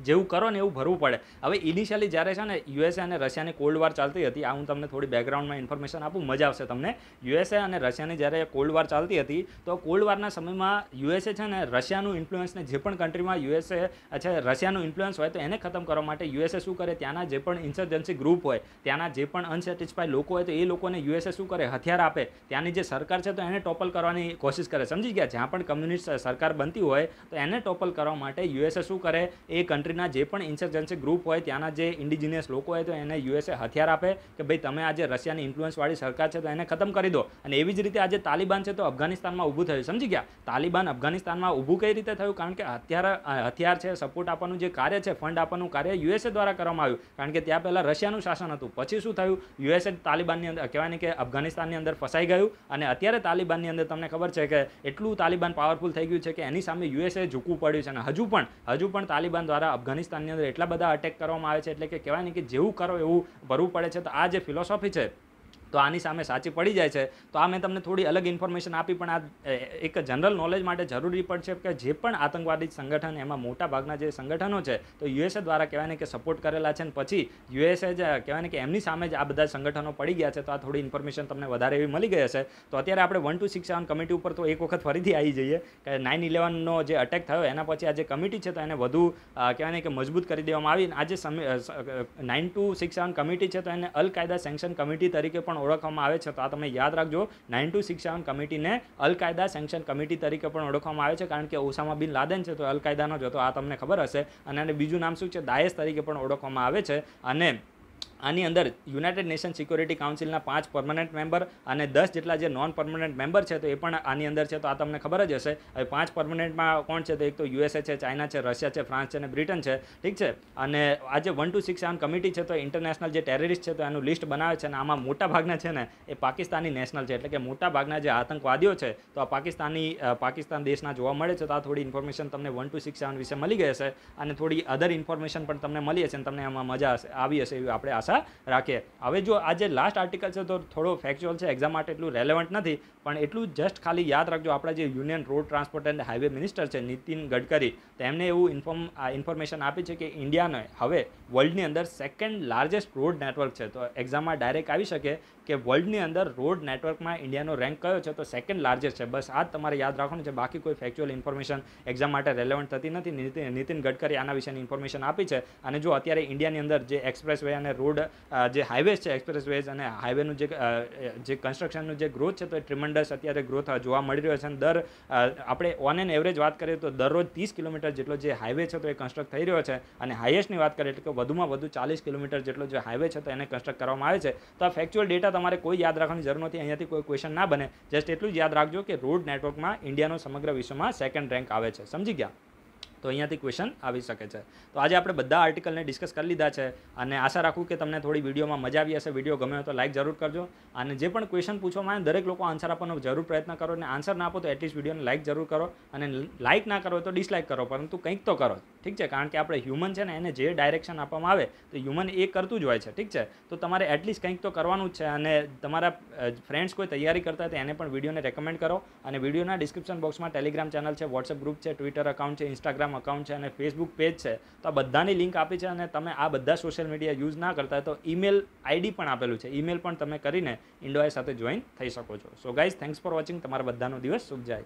જેવું કરો ને એવું ભરવું પડે હવે ઇનિશિયલી જ્યારે છે ને યુએસએ અને રશિયાની કોલ્ડ વાર ચાલતી હતી આ હું તમને થોડી બેકગ્રાઉન્ડમાં ઇન્ફોર્મેશન આપું મજા આવશે તમને યુએસએ અને રશિયાની જ્યારે કોલ્ડ વાર ચાલતી હતી તો કોલ્ડ વારના સમયમાં યુએસએ છે ને રશિયાનું ઇન્ફ્લુઅન્સને જે પણ કન્ટ્રીમાં યુએસએ છે રશિયાનું ઇન્ફ્લુઅન્સ હોય તો એને ખતમ કરવા માટે યુએસએ શું કરે ત્યાંના જે પણ ઇન્સર્જન્સી ગ્રુપ હોય ત્યાંના જે પણ અનસેટિસ્ફાઈ લોકો હોય તો એ લોકોને યુએસએ શું કરે હથિયાર આપે ત્યાંની જે સરકાર છે તો એને ટોપલ કરવાની કોશિશ કરે સમજી ગયા જ્યાં પણ કમ્યુનિસ્ટ સરકાર બનતી હોય તો એને ટોપલ કરવા માટે યુએસએ શું કરે એ કન્ટ્રી કન્ટ્રીના જે પણ ઇન્સર્જન્સી ગ્રુપ હોય ત્યાંના જે ઇન્ડિજિનિયસ લોકો હોય તો એને યુએસએ હથિયાર આપે કે ભાઈ તમે આજે રશિયાની ઇન્ફ્લુઅન્સવાળી સરકાર છે તો એને ખતમ કરી દો અને એવી જ રીતે આજે તાલિબાન છે તો અફઘાનિસ્તાનમાં ઊભું થયું સમજી ગયા તાલિબાન અફઘાનિસ્તાનમાં ઊભું કઈ રીતે થયું કારણ કે અત્યારે હથિયાર છે સપોર્ટ આપવાનું જે કાર્ય છે ફંડ આપવાનું કાર્ય યુએસએ દ્વારા કરવામાં આવ્યું કારણ કે ત્યાં પહેલાં રશિયાનું શાસન હતું પછી શું થયું યુએસએ તાલિબાનની અંદર કહેવાય કે અફઘાનિસ્તાનની અંદર ફસાઈ ગયું અને અત્યારે તાલિબાનની અંદર તમને ખબર છે કે એટલું તાલિબાન પાવરફુલ થઈ ગયું છે કે એની સામે યુએસએ ઝૂકવું પડ્યું છે અને હજુ પણ હજુ પણ તાલિબાન દ્વારા અફઘાનિસ્તાનની અંદર એટલા બધા અટેક કરવામાં આવે છે એટલે કે કહેવાય ને કે જેવું કરો એવું ભરવું પડે છે તો આ જે ફિલોસોફી છે તો આની સામે સાચી પડી જાય છે તો આ મેં તમને થોડી અલગ ઇન્ફોર્મેશન આપી પણ આ એક જનરલ નોલેજ માટે જરૂરી પણ છે કે જે પણ આતંકવાદી સંગઠન એમાં મોટા ભાગના જે સંગઠનો છે તો યુએસએ દ્વારા કહેવાય કે સપોર્ટ કરેલા છે અને પછી યુએસએ જ કહેવાય કે એમની સામે જ આ બધા સંગઠનો પડી ગયા છે તો આ થોડી ઇન્ફોર્મેશન તમને વધારે એવી મળી ગઈ હશે તો અત્યારે આપણે one two six seven committee ઉપર તો એક વખત ફરીથી આવી જઈએ કે નાઇન ઇલેવનનો જે અટેક થયો એના પછી આ જે કમિટી છે તો એને વધુ કહેવાય કે મજબૂત કરી દેવામાં આવી આજે જે nine two six seven committee છે તો એને અલકાયદા કાયદા સેન્કશન કમિટી તરીકે પણ પણ ઓળખવામાં આવે છે તો આ તમે યાદ રાખજો નાઇન ટુ સિક્સ સેવન કમિટીને અલકાયદા સેન્કશન કમિટી તરીકે પણ ઓળખવામાં આવે છે કારણ કે ઓસામા બિન લાદેન છે તો અલકાયદાનો જ હતો આ તમને ખબર હશે અને બીજું નામ શું છે દાયેશ તરીકે પણ ઓળખવામાં આવે છે અને આની અંદર યુનાઇટેડ નેશન સિક્યોરિટી કાઉન્સિલના પાંચ પરમનન્ટ મેમ્બર અને દસ જેટલા જે નોન પરમનન્ટ મેમ્બર છે તો એ પણ આની અંદર છે તો આ તમને ખબર જ હશે હવે પાંચ પરમનન્ટમાં કોણ છે તો એક તો યુએસએ છે ચાઇના છે રશિયા છે ફ્રાન્સ છે અને બ્રિટન છે ઠીક છે અને આ જે one two six seven committee છે તો ઇન્ટરનેશનલ જે ટેરરિસ્ટ છે તો એનું લિસ્ટ બનાવે છે અને આમાં મોટા ભાગના છે ને એ પાકિસ્તાની નેશનલ છે એટલે કે મોટા ભાગના જે આતંકવાદીઓ છે તો આ પાકિસ્તાની પાકિસ્તાન દેશના જોવા મળે છે તો આ થોડી ઇન્ફોર્મેશન તમને વન ટુ સિક્સ સેવન વિશે મળી ગઈ હશે અને થોડી અધર ઇન્ફોર્મેશન પણ તમને મળી હશે અને તમને આમાં મજા હશે આવી હશે એવી આપણે આશા આશા રાખીએ હવે જો આજે લાસ્ટ આર્ટિકલ છે તો થોડો ફેક્ચ્યુઅલ છે એક્ઝામ માટે એટલું રેલેવન્ટ નથી પણ એટલું જસ્ટ ખાલી યાદ રાખજો આપણા જે union road transport and highway minister છે નીતિન ગડકરી તેમને એવું ઇન્ફોર્મ ઇન્ફોર્મેશન આપી છે કે ઇન્ડિયાને હવે વર્લ્ડની અંદર સેકન્ડ લાર્જેસ્ટ રોડ નેટવર્ક છે તો એક્ઝામમાં ડાયરેક્ટ આવી શકે કે વર્લ્ડની અંદર રોડ નેટવર્કમાં ઇન્ડિયાનો રેન્ક કયો છે તો સેકન્ડ લાર્જેસ્ટ છે બસ આ તમારે યાદ રાખવાનું છે બાકી કોઈ ફેક્ચ્યુઅલ ઇન્ફોર્મેશન એક્ઝામ માટે રેલેવન્ટ થતી નથી નીતિન ગડકરી આના વિશેની ઇન્ફોર્મેશન આપી છે અને જો અત્યારે ઇન્ડિયાની અંદર જે એક્સપ્રેસ વે અને રોડ જે હાઈવેઝ છે એક્સપ્રેસ વેઝ અને હાઈવેનું જે જે કન્સ્ટ્રક્શનનું જે ગ્રોથ છે તો એ ટ્રિમન્ડસ અત્યારે ગ્રોથ જોવા મળી રહ્યો છે અને દર આપણે ઓન એન એવરેજ વાત કરીએ તો દરરોજ ત્રીસ કિલોમીટર જેટલો જે હાઈવે છે તો એ કન્સ્ટ્રક્ટ થઈ રહ્યો છે અને હાઈએસ્ટની વાત કરીએ એટલે કે વધુમાં વધુ ચાલીસ કિલોમીટર જેટલો જે હાઈવે છે તો એને કન્સ્ટ્રક્ટ કરવામાં આવે છે તો આ ફેક્ચ્યુઅલ ડેટા તમારે કોઈ યાદ રાખવાની જરૂર નથી અહીંયાથી કોઈ ક્વેશ્ચન ના બને જસ્ટ એટલું જ યાદ રાખજો કે રોડ નેટવર્કમાં ઇન્ડિયાનો સમગ્ર વિશ્વમાં સેકન્ડ રેન્ક આવે છે સમજી ગયા તો અહીંયાથી ક્વેશ્ચન આવી શકે છે તો આજે આપણે બધા આર્ટિકલને ડિસ્કસ કરી લીધા છે અને આશા રાખું કે તમને થોડી વિડીયોમાં મજા આવી હશે વિડીયો ગમે તો લાઇક જરૂર કરજો અને જે પણ ક્વેશ્ચન પૂછવામાં આવે દરેક લોકો આન્સર આપવાનો જરૂર પ્રયત્ન કરો અને આન્સર ના આપો તો એટલીસ્ટ વિડીયોને લાઇક જરૂર કરો અને લાઇક ના કરો તો ડિસલાઇક કરો પરંતુ કંઈક તો કરો ઠીક છે કારણ કે આપણે હ્યુમન છે ને એને જે ડાયરેક્શન આપવામાં આવે તો હ્યુમન એ કરતું જ હોય છે ઠીક છે તો તમારે એટલીસ્ટ કંઈક તો કરવાનું જ છે અને તમારા ફ્રેન્ડ્સ કોઈ તૈયારી કરતા હોય એને પણ વિડીયોને રેકમેન્ડ કરો અને વિડીયોના ડિસ્ક્રિપ્શન બોક્સમાં ટેલિગ્રામ ચેનલ છે વોટ્સએપ ગ્રુપ છે ટ્વિટર અકાઉન્ટ છે ઇન્સ્ટાગ્રામ અકાઉન્ટ છે અને ફેસબુક પેજ છે તો આ બધાની લિંક આપી છે અને તમે આ બધા સોશિયલ મીડિયા યુઝ ના કરતા તો ઈમેલ આઈડી પણ આપેલું છે ઈમેલ પણ તમે કરીને ઇન્ડોઆઈ સાથે જોઈન થઈ શકો છો so guys thanks for watching તમારા બધાનો દિવસ શુભ જાય